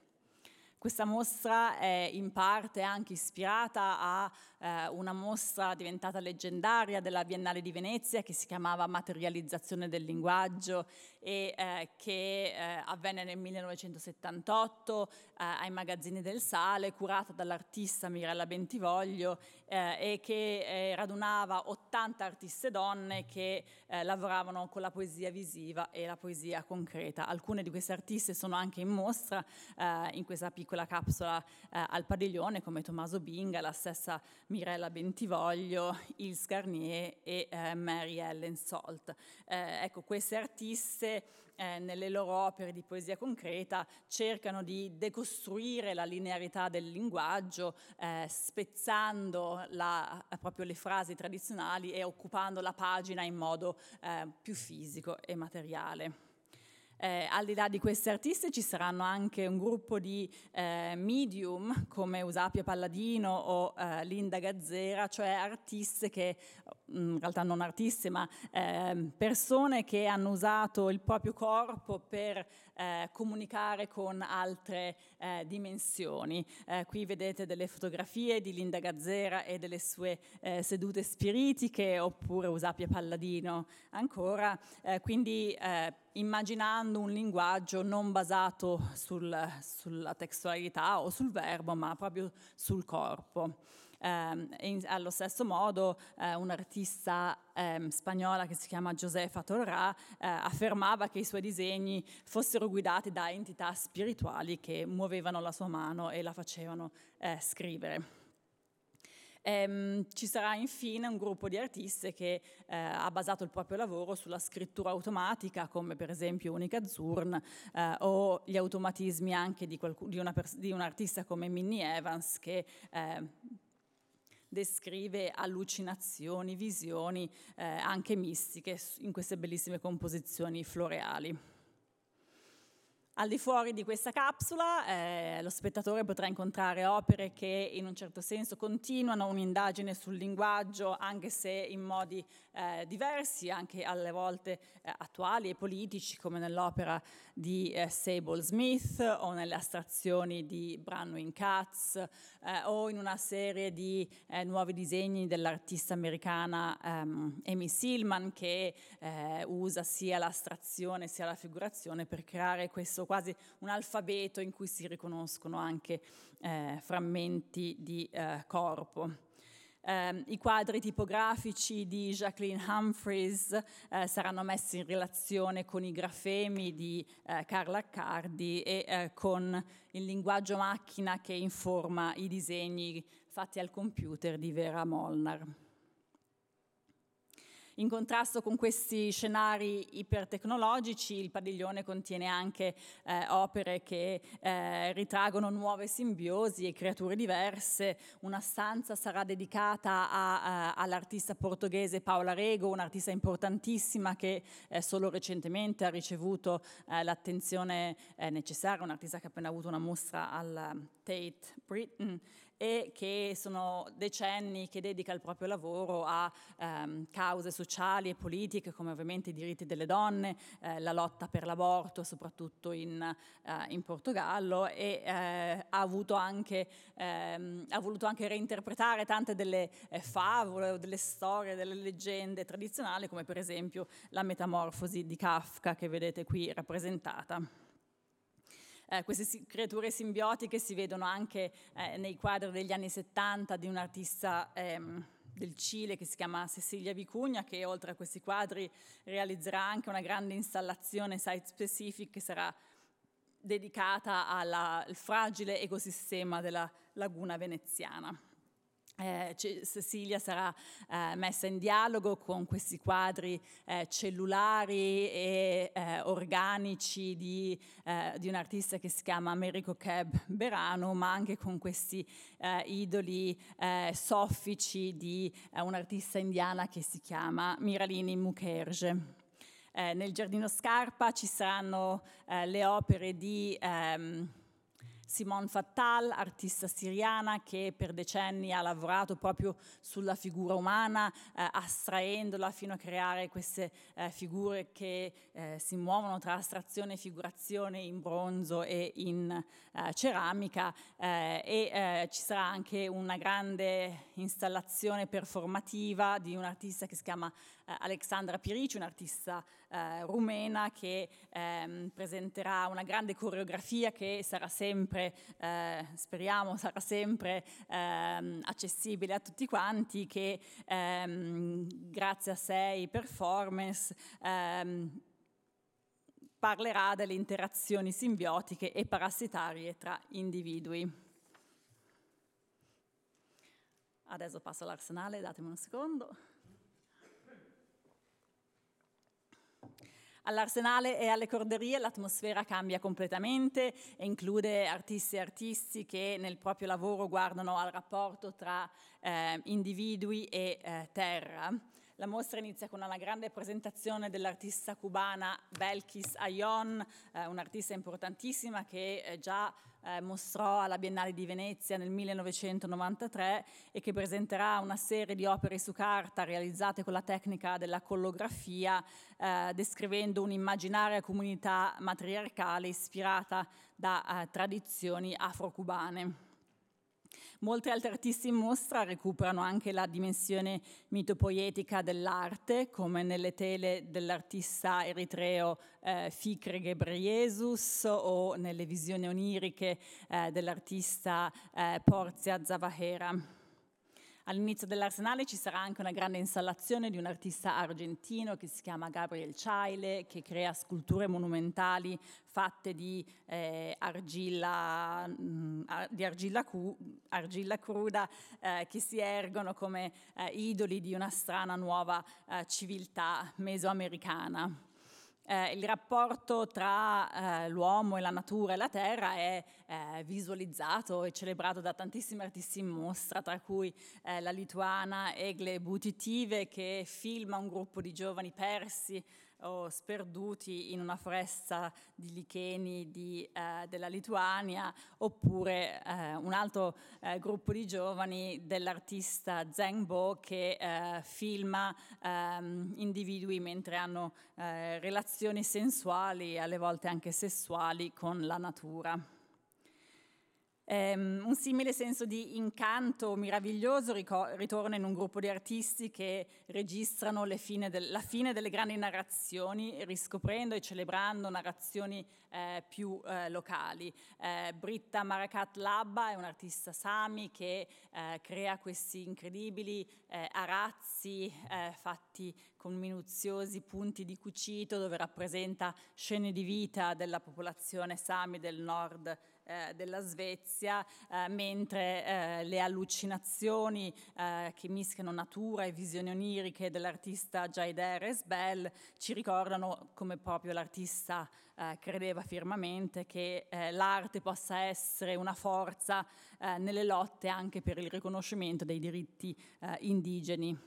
Speaker 2: Questa mostra è in parte anche ispirata a eh, una mostra diventata leggendaria della Biennale di Venezia che si chiamava Materializzazione del linguaggio e eh, che eh, avvenne nel 1978 eh, ai magazzini del sale, curata dall'artista Mirella Bentivoglio eh, e che eh, radunava 80 artiste donne che lavoravano con la poesia visiva e la poesia concreta. Alcune di queste artiste sono anche in mostra in questa piccola capsula al padiglione come Tommaso Binga, la stessa Mirella Bentivoglio, Yves Garnier e Mary Ellen Salt. ecco, queste artiste sicuramente eh, nelle loro opere di poesia concreta cercano di decostruire la linearità del linguaggio, eh, spezzando la, eh, proprio le frasi tradizionali e occupando la pagina in modo eh, più fisico e materiale. Eh, al di là di queste artiste ci saranno anche un gruppo di eh, medium come Usapia Palladino o eh, Linda Gazzera, cioè artiste che in realtà non artisti, ma eh, persone che hanno usato il proprio corpo per eh, comunicare con altre eh, dimensioni. Eh, qui vedete delle fotografie di Linda Gazzera e delle sue eh, sedute spiritiche, oppure Usapia Palladino ancora. Eh, quindi immaginando un linguaggio non basato sul, sulla testualità o sul verbo, ma proprio sul corpo ehm, allo stesso modo eh, un'artista ehm, spagnola che si chiama Josefa Torrà eh, affermava che i suoi disegni fossero guidati da entità spirituali che muovevano la sua mano e la facevano eh, scrivere. Ehm, ci sarà infine un gruppo di artiste che eh, ha basato il proprio lavoro sulla scrittura automatica, come per esempio Unica Zurn eh, o gli automatismi anche di, qualc- di, una pers- di, un artista come Minnie Evans che eh, descrive allucinazioni, visioni eh, anche mistiche in queste bellissime composizioni floreali. Al di fuori di questa capsula eh, lo spettatore potrà incontrare opere che in un certo senso continuano un'indagine sul linguaggio, anche se in modi eh, diversi, anche alle volte eh, attuali e politici, come nell'opera di eh, Sable Smith o nelle astrazioni di Branwyn Katz eh, o in una serie di eh, nuovi disegni dell'artista americana ehm, Amy Silman che usa sia l'astrazione sia la figurazione per creare questo quasi un alfabeto in cui si riconoscono anche eh, frammenti di eh, corpo. Eh, I quadri tipografici di Jacqueline Humphreys eh, saranno messi in relazione con i grafemi di eh, Carla Accardi e eh, con il linguaggio macchina che informa i disegni fatti al computer di Vera Molnar. In contrasto con questi scenari ipertecnologici, il padiglione contiene anche eh, opere che eh, ritraggono nuove simbiosi e creature diverse. Una stanza sarà dedicata a, a, all'artista portoghese Paola Rego, un'artista importantissima che eh, solo recentemente ha ricevuto eh, l'attenzione eh, necessaria, un'artista che ha appena avuto una mostra al Tate Britain e che sono decenni che dedica il proprio lavoro a ehm, cause sociali e politiche come ovviamente i diritti delle donne, eh, la lotta per l'aborto soprattutto in, eh, in Portogallo e eh, ha, anche, ehm, ha, voluto anche reinterpretare tante delle eh, favole o delle storie, delle leggende tradizionali come per esempio la metamorfosi di Kafka che vedete qui rappresentata eh, queste si- creature simbiotiche si vedono anche eh, nei quadri degli anni 70 di un artista ehm, del Cile che si chiama Cecilia Vicugna, che oltre a questi quadri realizzerà anche una grande installazione site specific che sarà dedicata alla, al fragile ecosistema della laguna veneziana. Eh, Cecilia sarà eh, messa in dialogo con questi quadri eh, cellulari e eh, organici di, eh, di, un artista che si chiama Americo Cab Berano, ma anche con questi eh, idoli soffici di un'artista indiana che si chiama Miralini Mukherjee. nel Giardino Scarpa ci saranno le opere di... Ehm, Simone Fattal, artista siriana che per decenni ha lavorato proprio sulla figura umana, eh, astraendola fino a creare queste eh, figure che eh, si muovono tra astrazione e figurazione in bronzo e in eh, ceramica. Eh, e eh, ci sarà anche una grande installazione performativa di un artista che si chiama eh, Alexandra Pirici, un'artista eh, rumena che ehm, presenterà una grande coreografia che sarà sempre, eh, speriamo, sarà sempre ehm, accessibile a tutti quanti, che ehm, grazie a sei performance ehm, parlerà delle interazioni simbiotiche e parassitarie tra individui. Adesso passo all'arsenale, datemi un secondo. All'Arsenale e alle Corderie l'atmosfera cambia completamente e include artisti e artisti che nel proprio lavoro guardano al rapporto tra eh, individui e eh, terra. La mostra inizia con una grande presentazione dell'artista cubana Belkis Ayon, eh, un'artista importantissima che eh, già eh, mostrò alla Biennale di Venezia nel 1993 e che presenterà una serie di opere su carta realizzate con la tecnica della collografia, eh, descrivendo un'immaginaria comunità matriarcale ispirata da eh, tradizioni afrocubane. Molte altre artisti in mostra recuperano anche la dimensione mitopoietica dell'arte, come nelle tele dell'artista eritreo eh, Fikre Gebreyesus o nelle visioni oniriche eh, dell'artista eh, Porzia Zavahera. All'inizio dell'arsenale ci sarà anche una grande installazione di un artista argentino che si chiama Gabriel Chaile, che crea sculture monumentali fatte di, eh, argilla, mm, di argilla, cu, argilla, cruda eh, che si ergono come eh, idoli di una strana nuova eh, civiltà mesoamericana eh, il rapporto tra eh, l'uomo e la natura e la terra è eh, visualizzato e celebrato da tantissimi artisti in mostra, tra cui eh, la lituana Egle Butitive che filma un gruppo di giovani persi o sperduti in una foresta di licheni di, eh, della Lituania, oppure eh, un altro eh, gruppo di giovani dell'artista Bo che eh, filma ehm, individui mentre hanno eh, relazioni sensuali, alle volte anche sessuali, con la natura. Um, un simile senso di incanto meraviglioso ricor- ritorna in un gruppo di artisti che registrano fine del- la fine delle grandi narrazioni, riscoprendo e celebrando narrazioni eh, più eh, locali. Eh, Britta Maracat Labba è un'artista sami che eh, crea questi incredibili eh, arazzi eh, fatti con minuziosi punti di cucito dove rappresenta scene di vita della popolazione sami del nord eh, della Svezia, eh, mentre eh, le allucinazioni eh, che mischiano natura e visioni oniriche dell'artista Jaider Esbel ci ricordano come proprio l'artista eh, credeva firmemente che l'arte possa essere una forza nelle lotte anche per il riconoscimento dei diritti indigeni.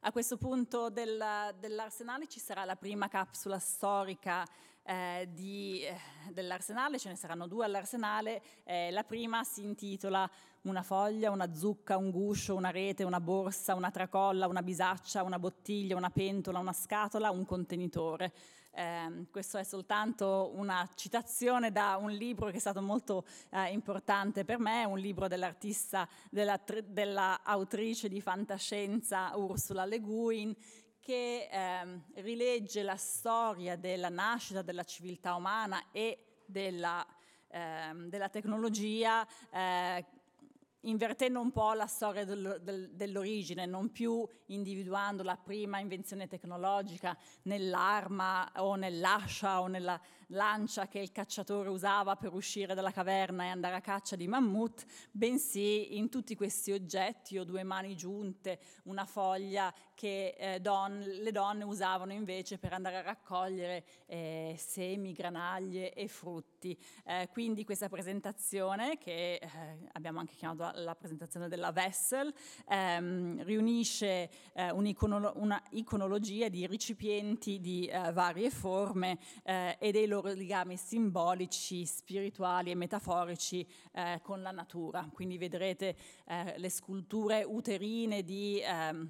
Speaker 2: A questo punto del, dell'arsenale ci sarà la prima capsula storica eh, di, eh, dell'arsenale, ce ne saranno due all'arsenale, eh, la prima si intitola una foglia, una zucca, un guscio, una rete, una borsa, una tracolla, una bisaccia, una bottiglia, una pentola, una scatola, un contenitore. Eh, questo è soltanto una citazione da un libro che è stato molto eh, importante per me, un libro dell'artista, della, dell'autrice di fantascienza Ursula Le Guin, che ehm, rilegge la storia della nascita della civiltà umana e della, ehm, della tecnologia eh, invertendo un po' la storia del, del, dell'origine, non più individuando la prima invenzione tecnologica nell'arma o nell'ascia o nella lancia che il cacciatore usava per uscire dalla caverna e andare a caccia di mammut, bensì in tutti questi oggetti o due mani giunte, una foglia che eh, don, le donne usavano invece per andare a raccogliere eh, semi, granaglie e frutti costi. Eh, quindi questa presentazione, che eh, abbiamo anche chiamato la presentazione della Vessel, ehm, riunisce eh, un'iconolo- una iconologia di recipienti di eh, varie forme eh, e dei loro legami simbolici, spirituali e metaforici eh, con la natura. Quindi vedrete le sculture uterine di... Ehm,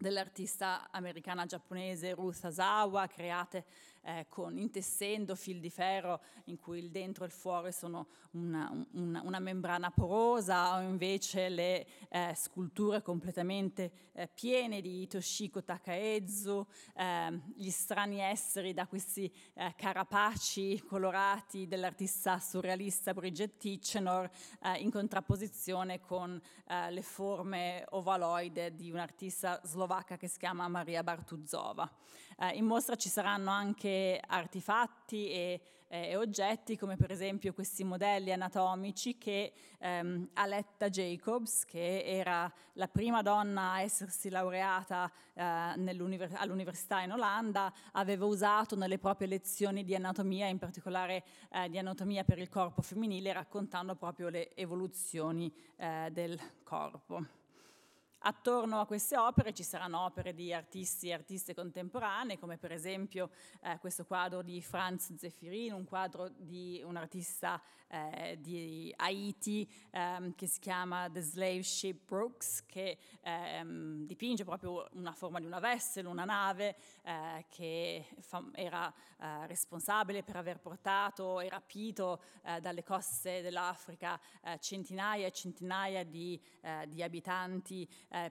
Speaker 2: dell'artista americana giapponese Ruth Asawa, create eh, con, intessendo fil di ferro in cui il dentro e il fuori sono una, una, una membrana porosa o invece le eh, sculture completamente eh, piene di Toshiko Takaezu, ehm, gli strani esseri da questi eh, carapaci colorati dell'artista surrealista Bridget Tichenor eh, in contrapposizione con eh, le forme ovaloide di un'artista slovacca che si chiama Maria Bartuzzova. Eh, in mostra ci saranno anche artefatti e, eh, e, oggetti come per esempio questi modelli anatomici che ehm, Aletta Jacobs, che era la prima donna a essersi laureata eh, all'università in Olanda, aveva usato nelle proprie lezioni di anatomia, in particolare eh, di anatomia per il corpo femminile, raccontando proprio le evoluzioni eh, del corpo. Attorno a queste opere ci saranno opere di artisti e artiste contemporanee, come per esempio eh, questo quadro di Franz Zeffirin, un quadro di un artista eh, di Haiti ehm, che si chiama The Slave Ship Brooks che ehm, dipinge proprio una forma di una vessel, una nave eh, che fa- era eh, responsabile per aver portato e rapito eh, dalle coste dell'Africa eh, centinaia e centinaia di, eh, di abitanti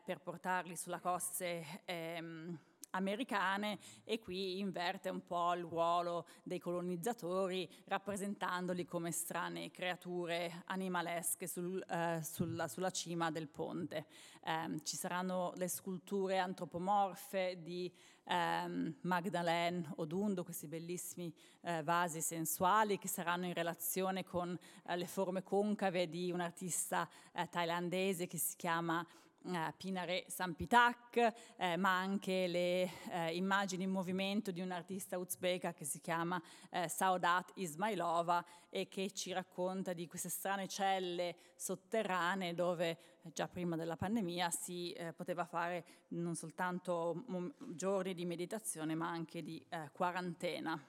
Speaker 2: per portarli sulla coste. Ehm, americane e qui inverte un po' il ruolo dei colonizzatori rappresentandoli come strane creature animalesche sul, eh, sulla, sulla, cima del ponte. Eh, ci saranno le sculture antropomorfe di ehm, Magdalene Odundo, questi bellissimi eh, vasi sensuali che saranno in relazione con eh, le forme concave di un artista eh, thailandese che si chiama eh, Pinare Sampitak, eh, ma anche le eh, immagini in movimento di un'artista uzbeka che si chiama eh, Saudat Ismailova e che ci racconta di queste strane celle sotterranee dove eh, già prima della pandemia si poteva fare non soltanto giorni di meditazione ma anche di quarantena.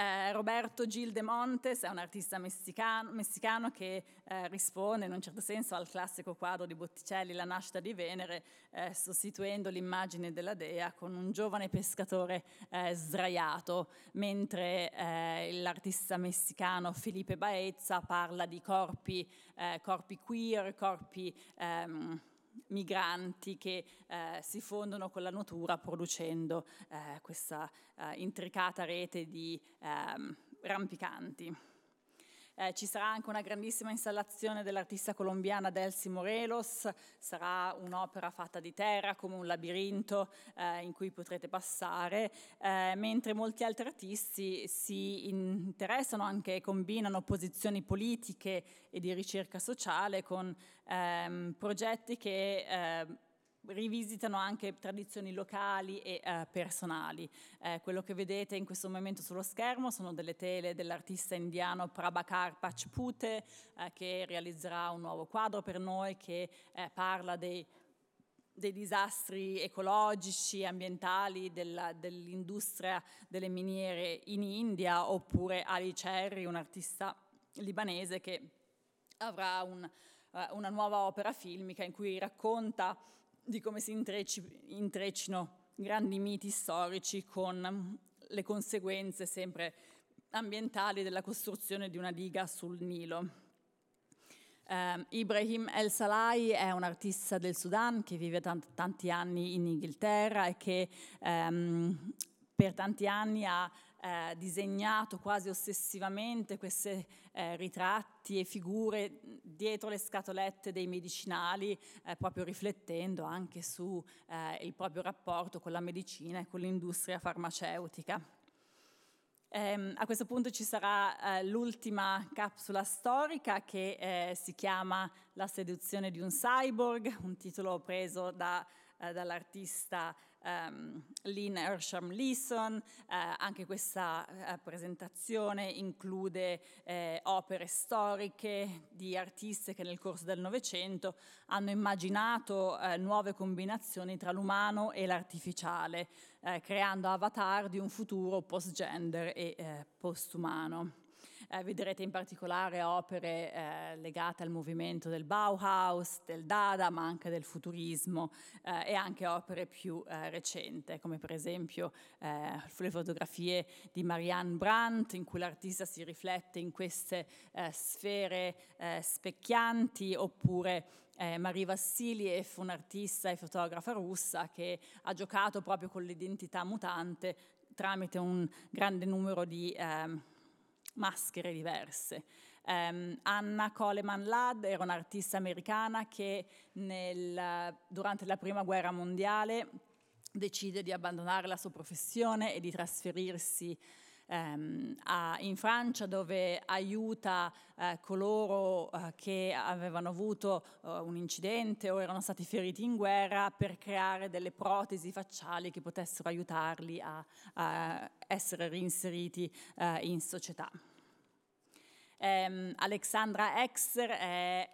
Speaker 2: Eh, Roberto Gil de Montes è un artista messicano, messicano che eh, risponde in un certo senso al classico quadro di Botticelli La nascita di Venere, eh, sostituendo l'immagine della dea con un giovane pescatore eh, sdraiato, mentre eh, l'artista messicano Felipe Baezza parla di corpi, corpi queer, corpi... Ehm, migranti che eh, si fondono con la natura producendo eh, questa eh, intricata rete di ehm, rampicanti eh, ci sarà anche una grandissima installazione dell'artista colombiana Delcy Morelos, sarà un'opera fatta di terra come un labirinto eh, in cui potrete passare, eh, mentre molti altri artisti si interessano anche e combinano posizioni politiche e di ricerca sociale con ehm, progetti che ehm, rivisitano anche tradizioni locali e eh, personali. Eh, quello che vedete in questo momento sullo schermo sono delle tele dell'artista indiano Prabhakar Pachpute eh, che realizzerà un nuovo quadro per noi che eh, parla dei, dei disastri ecologici, ambientali della, dell'industria delle miniere in India, oppure Ali Cherry, un artista libanese che avrà un, eh, una nuova opera filmica in cui racconta di come si intreccino grandi miti storici con mm, le conseguenze sempre ambientali della costruzione di una diga sul Nilo. Um, Ibrahim El Salai è un artista del Sudan che vive tanti, tanti anni in Inghilterra e che um, per tanti anni ha eh, disegnato quasi ossessivamente questi eh, ritratti piatti e figure dietro le scatolette dei medicinali, eh, proprio riflettendo anche sul eh, proprio rapporto con la medicina e con l'industria farmaceutica. Eh, a questo punto ci sarà eh, l'ultima capsula storica che eh, si chiama La seduzione di un cyborg, un titolo preso da, eh, dall'artista um, Lynn Hersham Leeson, eh, anche questa eh, presentazione include eh, opere storiche di artiste che nel corso del Novecento hanno immaginato eh, nuove combinazioni tra l'umano e l'artificiale, eh, creando avatar di un futuro post-gender e eh, post-umano eh, vedrete in particolare opere eh, legate al movimento del Bauhaus, del Dada, ma anche del futurismo eh, e anche opere più eh, recenti, come per esempio eh, le fotografie di Marianne Brandt, in cui l'artista si riflette in queste sfere specchianti, oppure eh, Marie Vassiliev, un'artista e fotografa russa che ha giocato proprio con l'identità mutante tramite un grande numero di eh, maschere diverse. Um, Anna Coleman Ladd era un'artista americana che nel, durante la Prima Guerra Mondiale decide di abbandonare la sua professione e di trasferirsi um, a, in Francia dove aiuta uh, coloro uh, che avevano avuto uh, un incidente o erano stati feriti in guerra per creare delle protesi facciali che potessero aiutarli a, a essere reinseriti in società ehm, Alexandra Exer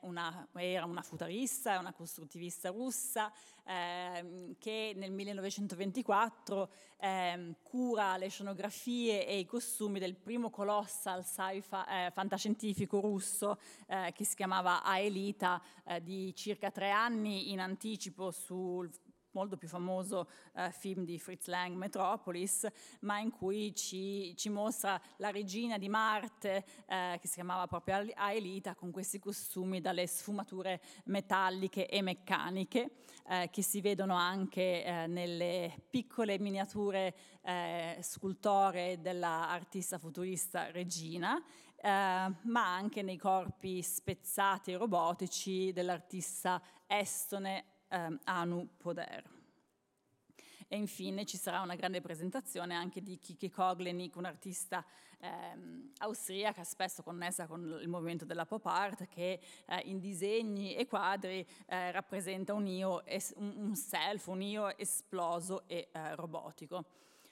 Speaker 2: una, era una futurista, una costruttivista russa ehm, che nel 1924 ehm, cura le scenografie e i costumi del primo colossal sci-fi, eh, fantascientifico russo eh, che si chiamava Aelita eh, di circa tre anni in anticipo sul molto più famoso eh, film di Fritz Lang, Metropolis, ma in cui ci, ci mostra la regina di Marte, eh, che si chiamava proprio Aelita, con questi costumi dalle sfumature metalliche e meccaniche, eh, che si vedono anche eh, nelle piccole miniature eh, scultore dell'artista futurista Regina, eh, ma anche nei corpi spezzati e robotici dell'artista estone eh, Anu Poder. E infine ci sarà una grande presentazione anche di Kiki Koglenik, un'artista ehm, austriaca spesso connessa con il movimento della pop art, che eh, in disegni e quadri eh, rappresenta un, io, es- un self, un io esploso e eh, robotico.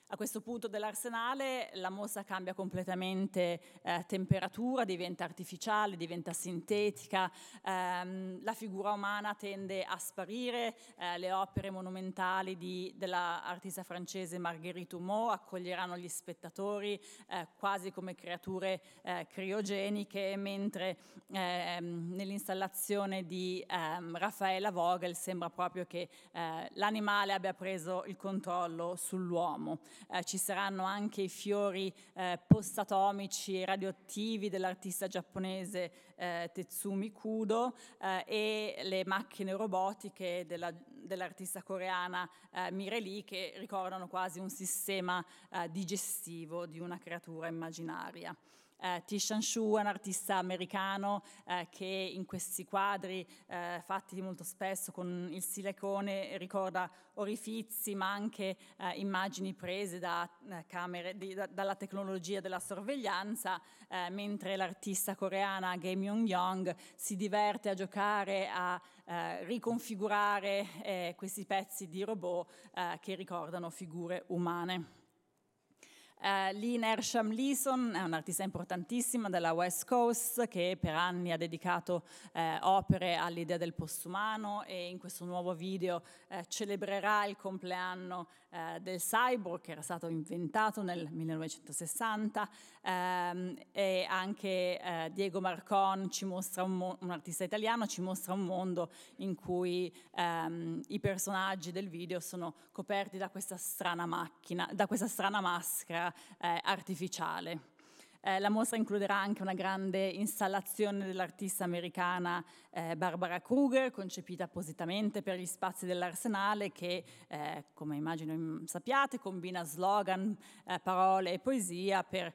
Speaker 2: A questo punto dell'arsenale la mossa cambia completamente eh, temperatura, diventa artificiale, diventa sintetica, ehm, la figura umana tende a sparire, eh, le opere monumentali di, dell'artista francese Marguerite Humeau accoglieranno gli spettatori eh, quasi come creature eh, criogeniche, mentre ehm, nell'installazione di ehm, Raffaella Vogel sembra proprio che eh, l'animale abbia preso il controllo sull'uomo eh, ci saranno anche i fiori eh, post-atomici e radioattivi dell'artista giapponese eh, Tetsumi Kudo eh, e le macchine robotiche della, dell'artista coreana eh, Mireli che ricordano quasi un sistema eh, digestivo di una creatura immaginaria eh, Tishan Shu è un artista americano eh, che in questi quadri eh, fatti molto spesso con il silicone ricorda orifizi ma anche eh, immagini prese da, eh, camere, di, da, dalla tecnologia della sorveglianza, eh, mentre l'artista coreana Game Myung Young si diverte a giocare a riconfigurare questi pezzi di robot che ricordano figure umane. Uh, eh, Lynn Ersham Leeson è un'artista importantissima della West Coast che per anni ha dedicato eh, opere all'idea del postumano e in questo nuovo video eh, celebrerà il compleanno eh, del cyborg che era stato inventato nel 1960 ehm, e anche eh, Diego Marcon, un, mo- un, artista italiano, ci mostra un mondo in cui ehm, i personaggi del video sono coperti da questa strana macchina, da questa strana maschera eh, artificiale. Eh, la mostra includerà anche una grande installazione dell'artista americana eh, Barbara Kruger, concepita appositamente per gli spazi dell'arsenale, che, eh, come immagino sappiate, combina slogan, eh, parole e poesia per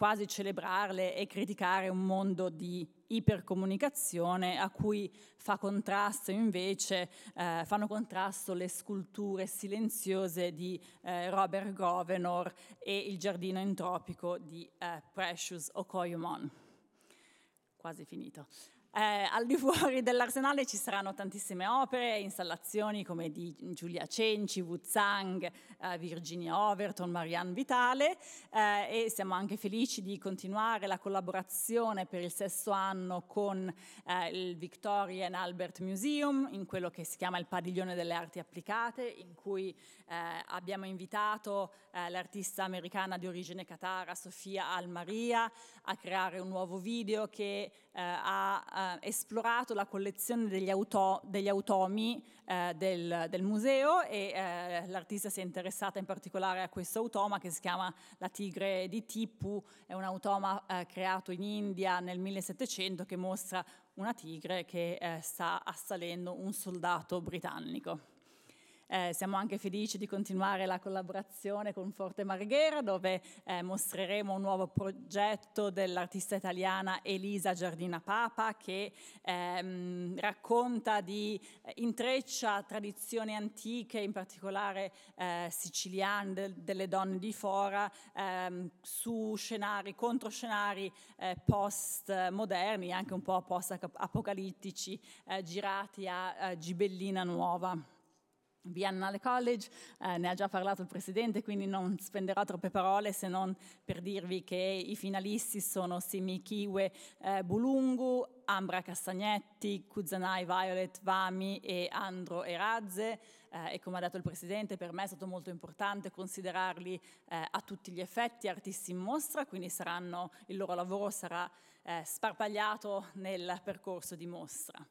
Speaker 2: quasi celebrarle e criticare un mondo di ipercomunicazione a cui fa contrasto invece, eh, fanno contrasto le sculture silenziose di eh, Robert Govenor e il giardino entropico di eh, Precious Okoyomon. Quasi finito. Eh, al di fuori dell'arsenale ci saranno tantissime opere, installazioni come di Giulia Cenci, Wu Zhang, eh, Virginia Overton, Marianne Vitale eh, e siamo anche felici di continuare la collaborazione per il sesto anno con eh, il Victorian Albert Museum in quello che si chiama il padiglione delle arti applicate in cui eh, abbiamo invitato eh, l'artista americana di origine catara Sofia Almaria a creare un nuovo video che ha eh, esplorato la collezione degli, auto, degli automi eh, del, del, museo e eh, l'artista si è interessata in particolare a questo automa che si chiama La tigre di Tipu, è un automa eh, creato in India nel 1700 che mostra una tigre che eh, sta assalendo un soldato britannico. Eh, siamo anche felici di continuare la collaborazione con Forte Marghera dove eh, mostreremo un nuovo progetto dell'artista italiana Elisa Giardina Papa che ehm, racconta di eh, intreccia tradizioni antiche, in particolare eh, siciliane, del, delle donne di Fora, ehm, su scenari, contro scenari eh, post-moderni, anche un po' post-apocalittici, eh, girati a, a Gibellina Nuova. Biennale College, eh, ne ha già parlato il Presidente, quindi non spenderò troppe parole se non per dirvi che i finalisti sono Simi Kiwe eh, Bulungu, Ambra Castagnetti, Kuzanai Violet Vami e Andro Erazze. Eh, e come ha detto il Presidente, per me è stato molto importante considerarli eh, a tutti gli effetti artisti in mostra, quindi saranno, il loro lavoro sarà eh, sparpagliato nel percorso di mostra.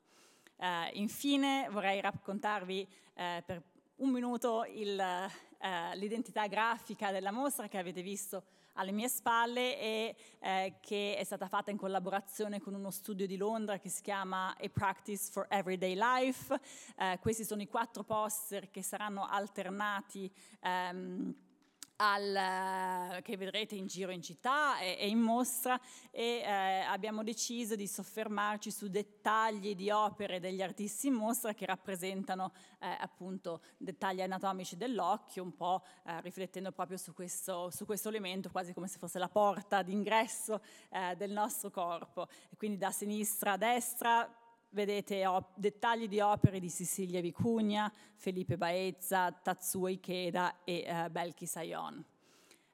Speaker 2: Eh, infine vorrei raccontarvi eh, per un minuto il, eh, l'identità grafica della mostra che avete visto alle mie spalle e eh, che è stata fatta in collaborazione con uno studio di Londra che si chiama A Practice for Everyday Life. Eh, questi sono i quattro poster che saranno alternati. Ehm, al, eh, che vedrete in giro in città e, e in mostra e eh, abbiamo deciso di soffermarci su dettagli di opere degli artisti in mostra che rappresentano eh, appunto dettagli anatomici dell'occhio, un po' eh, riflettendo proprio su questo, su questo, elemento, quasi come se fosse la porta d'ingresso eh, del nostro corpo. E quindi da sinistra a destra vedete op- dettagli di opere di Sicilia Vicugna, Felipe Baezza, Tatsuo Ikeda e eh, Belki Sayon.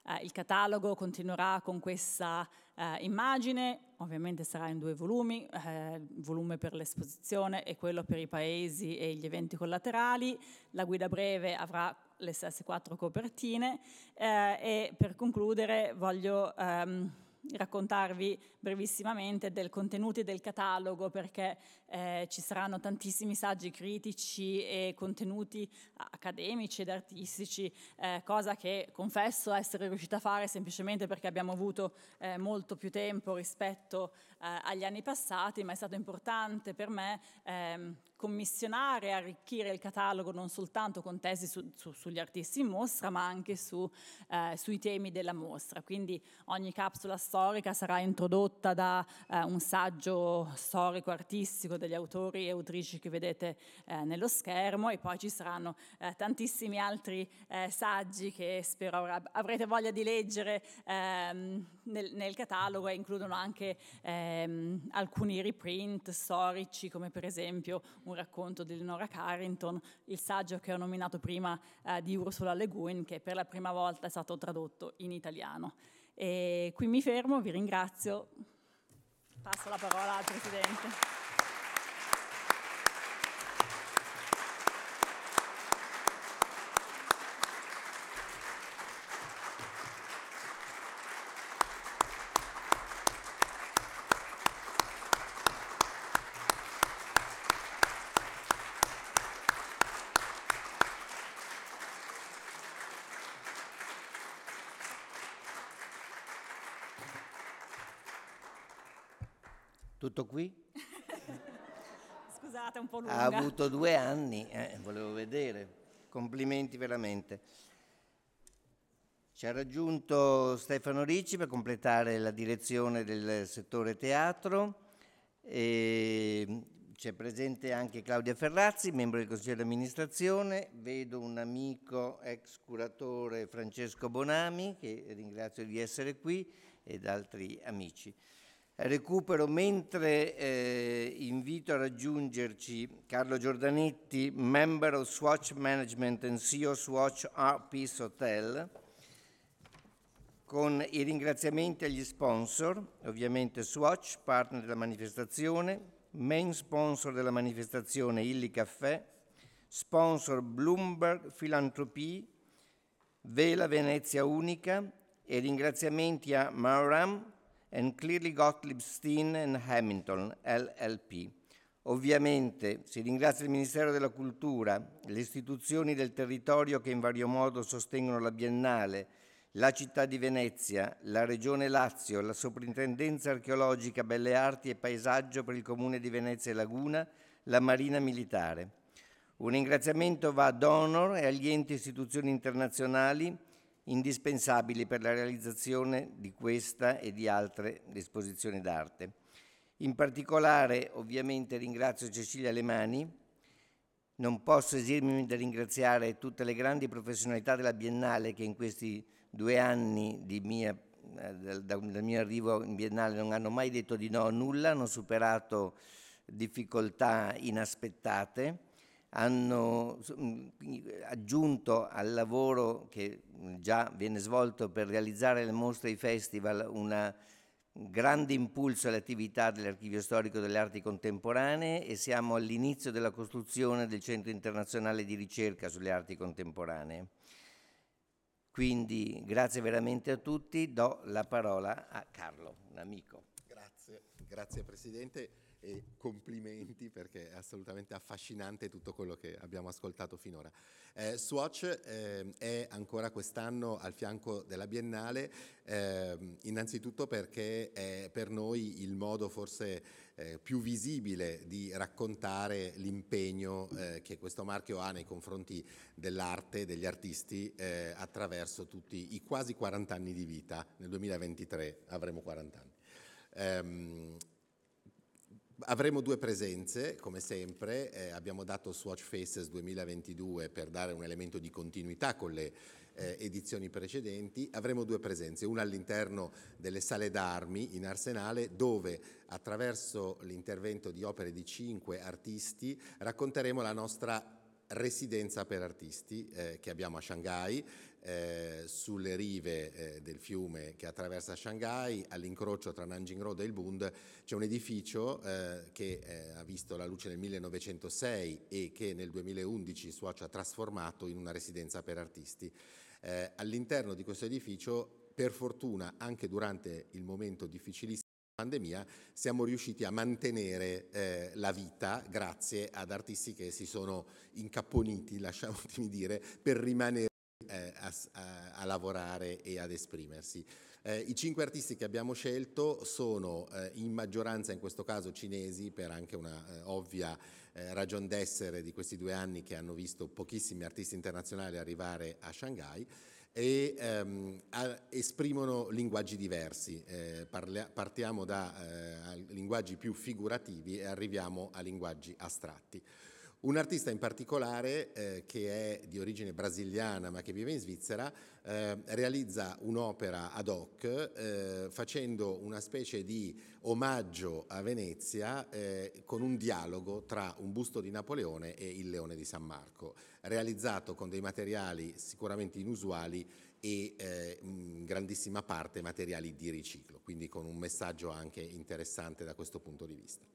Speaker 2: Eh, il catalogo continuerà con questa eh, immagine, ovviamente sarà in due volumi, eh, il volume per l'esposizione e quello per i paesi e gli eventi collaterali. La guida breve avrà le stesse quattro copertine eh, e per concludere voglio... Ehm, raccontarvi brevissimamente del contenuto del catalogo perché eh, ci saranno tantissimi saggi critici e contenuti accademici ed artistici, eh, cosa che confesso essere riuscita a fare semplicemente perché abbiamo avuto eh, molto più tempo rispetto eh, agli anni passati, ma è stato importante per me ehm, commissionare e arricchire il catalogo non soltanto con tesi su, su, sugli artisti in mostra, ma anche su, eh, sui temi della mostra. Quindi ogni capsula storica sarà introdotta da eh, un saggio storico-artistico degli autori e autrici che vedete eh, nello schermo e poi ci saranno eh, tantissimi altri eh, saggi che spero avrete voglia di leggere ehm, nel, nel, catalogo e includono anche ehm, alcuni reprint storici come per esempio un racconto di Eleonora Carrington, il saggio che ho nominato prima eh, di Ursula Le Guin, che per la prima volta è stato tradotto in italiano. E qui mi fermo, vi ringrazio, passo la parola al Presidente. Tutto qui? Scusate, un po' lunga. Ha avuto
Speaker 1: due anni, eh, volevo vedere. Complimenti veramente. Ci ha raggiunto Stefano Ricci per completare la direzione del settore teatro. E c'è presente anche Claudia Ferrazzi, membro del consiglio di amministrazione, vedo un amico ex curatore Francesco Bonami, che ringrazio di essere qui, ed altri amici recupero mentre eh, invito a raggiungerci Carlo Giordanetti, member of Swatch Management and CEO Swatch Art Peace Hotel, con i ringraziamenti agli sponsor, ovviamente Swatch, partner della manifestazione, main sponsor della manifestazione Illi Caffè, sponsor Bloomberg Philanthropy, Vela Venezia Unica e ringraziamenti a Mauram, and Clearly Gottlieb Steen and Hamilton, LLP. Ovviamente si ringrazia il Ministero della Cultura, le istituzioni del territorio che in vario modo sostengono la Biennale, la città di Venezia, la Regione Lazio, la Soprintendenza archeologica, Belle Arti e Paesaggio per il Comune di Venezia e Laguna, la Marina Militare. Un ringraziamento va ad Honor e agli enti e istituzioni internazionali indispensabili per la realizzazione di questa e di altre esposizioni d'arte. In particolare ovviamente ringrazio Cecilia Lemani, non posso esirmi da ringraziare tutte le grandi professionalità della Biennale che in questi due anni mia, eh, dal, dal, mio arrivo in Biennale non hanno mai detto di no a nulla, hanno superato difficoltà inaspettate hanno mm, aggiunto al lavoro che già viene svolto per realizzare le mostre e i festival un grande impulso all'attività dell'Archivio Storico delle Arti Contemporanee e siamo all'inizio della costruzione del Centro Internazionale di Ricerca sulle Arti Contemporanee. Quindi grazie veramente a tutti, do la parola a Carlo, un amico.
Speaker 3: Grazie, grazie Presidente e complimenti perché è assolutamente affascinante tutto quello che abbiamo ascoltato finora. Eh, Swatch eh, è ancora quest'anno al fianco della Biennale, eh, innanzitutto perché è per noi il modo forse eh, più visibile di raccontare l'impegno eh, che questo marchio ha nei confronti dell'arte, degli artisti, eh, attraverso tutti i quasi 40 anni di vita. Nel 2023 avremo 40 anni. Um, Avremo due presenze, come sempre, eh, abbiamo dato Swatch Faces 2022 per dare un elemento di continuità con le eh, edizioni precedenti, avremo due presenze, una all'interno delle sale d'armi in Arsenale dove attraverso l'intervento di opere di cinque artisti racconteremo la nostra residenza per artisti eh, che abbiamo a Shanghai, eh, sulle rive eh, del fiume che attraversa Shanghai, all'incrocio tra Nanjing Road e il Bund, c'è un edificio eh, che eh, ha visto la luce nel 1906 e che nel 2011 Swatch ha trasformato in una residenza per artisti. Eh, all'interno di questo edificio, per fortuna, anche durante il momento difficilissimo, pandemia siamo riusciti a mantenere eh, la vita grazie ad artisti che si sono incapponiti, lasciatemi dire, per rimanere eh, a, a, a, lavorare e ad esprimersi. Eh, I cinque artisti che abbiamo scelto sono eh, in maggioranza in questo caso cinesi per anche una eh, ovvia eh, ragion d'essere di questi due anni che hanno visto pochissimi artisti internazionali arrivare a Shanghai e ehm, a, esprimono linguaggi diversi. Eh, parla, partiamo da linguaggi più figurativi e arriviamo a linguaggi astratti. Un artista in particolare, eh, che è di origine brasiliana ma che vive in Svizzera, eh, realizza un'opera ad hoc eh, facendo una specie di omaggio a Venezia eh, con un dialogo tra un busto di Napoleone e il leone di San Marco, realizzato con dei materiali sicuramente inusuali e eh, in grandissima parte materiali di riciclo, quindi con un messaggio anche interessante da questo punto di vista.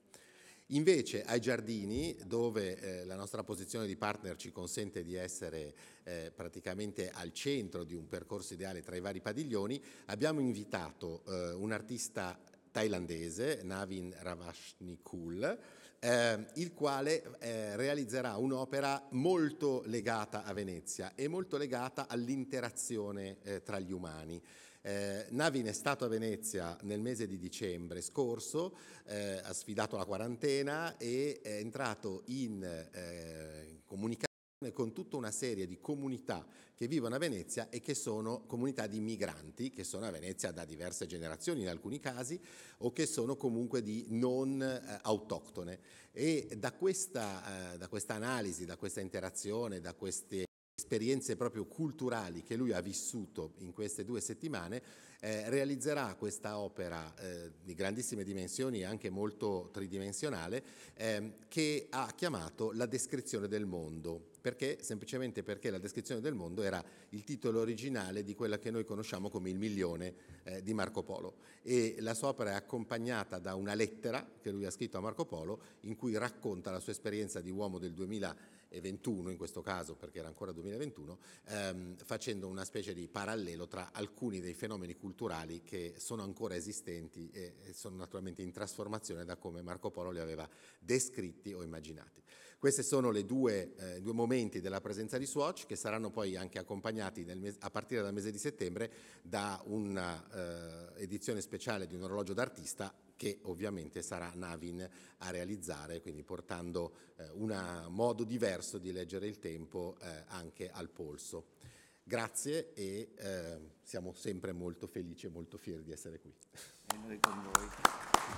Speaker 3: Invece ai giardini, dove eh, la nostra posizione di partner ci consente di essere eh, praticamente al centro di un percorso ideale tra i vari padiglioni, abbiamo invitato eh, un artista thailandese, Navin Ravashnikul, eh, il quale eh, realizzerà un'opera molto legata a Venezia e molto legata all'interazione eh, tra gli umani. Eh, Navi è stato a Venezia nel mese di dicembre scorso, eh, ha sfidato la quarantena e è entrato in eh, comunicazione con tutta una serie di comunità che vivono a Venezia e che sono comunità di migranti che sono a Venezia da diverse generazioni in alcuni casi o che sono comunque di non eh, autoctone. E da questa, eh, da questa analisi, da questa interazione, da queste esperienze proprio culturali che lui ha vissuto in queste due settimane, eh, realizzerà questa opera eh, di grandissime dimensioni e anche molto tridimensionale eh, che ha chiamato La descrizione del mondo. Perché? Semplicemente perché la descrizione del mondo era il titolo originale di quella che noi conosciamo come Il milione eh, di Marco Polo e la sua opera è accompagnata da una lettera che lui ha scritto a Marco Polo in cui racconta la sua esperienza di uomo del 2000 2021 in questo caso perché era ancora 2021, ehm, facendo una specie di parallelo tra alcuni dei fenomeni culturali che sono ancora esistenti e, sono naturalmente in trasformazione da come Marco Polo li aveva descritti o immaginati. Questi sono i due, eh, due, momenti della presenza di Swatch che saranno poi anche accompagnati mes- a partire dal mese di settembre da un'edizione eh, speciale di un orologio d'artista che ovviamente sarà Navin a realizzare, quindi portando eh, un modo diverso di leggere il tempo eh, anche al polso. Grazie e eh, siamo sempre molto felici e molto fieri di essere qui. E noi con voi.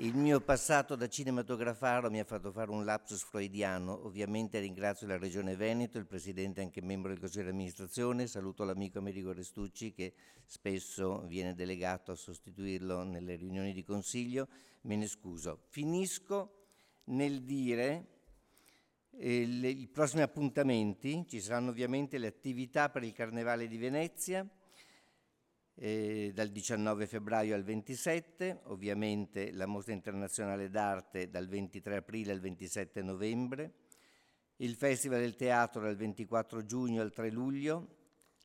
Speaker 3: Il mio
Speaker 1: passato da cinematografaro mi ha fatto fare un lapsus freudiano. Ovviamente ringrazio la Regione Veneto, il Presidente anche membro del Consiglio di amministrazione. Saluto l'amico Amerigo Restucci che spesso viene delegato a sostituirlo nelle riunioni di Consiglio. Me ne scuso. Finisco nel dire eh, le, i prossimi appuntamenti. Ci saranno ovviamente le attività per il Carnevale di Venezia eh, dal 19 febbraio al 27, ovviamente la Mostra Internazionale d'Arte dal 23 aprile al 27 novembre, il Festival del Teatro dal 24 giugno al 3 luglio,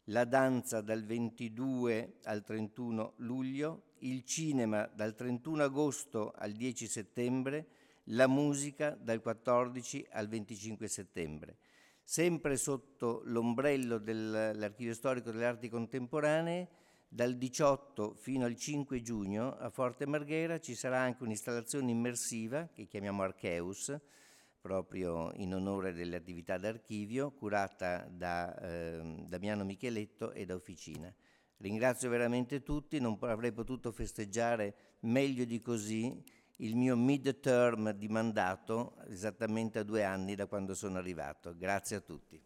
Speaker 1: la danza dal 22 al 31 luglio, il cinema dal 31 agosto al 10 settembre, la musica dal 14 al 25 settembre. Sempre sotto l'ombrello dell'Archivio Storico delle Arti Contemporanee dal 18 fino al 5 giugno a Forte Marghera ci sarà anche un'installazione immersiva che chiamiamo Archeus, proprio in onore delle attività d'archivio, curata da eh, Damiano Micheletto e da Officina. Ringrazio veramente tutti, non avrei potuto festeggiare meglio di così il mio mid term di mandato esattamente a due anni da quando sono arrivato. Grazie a tutti.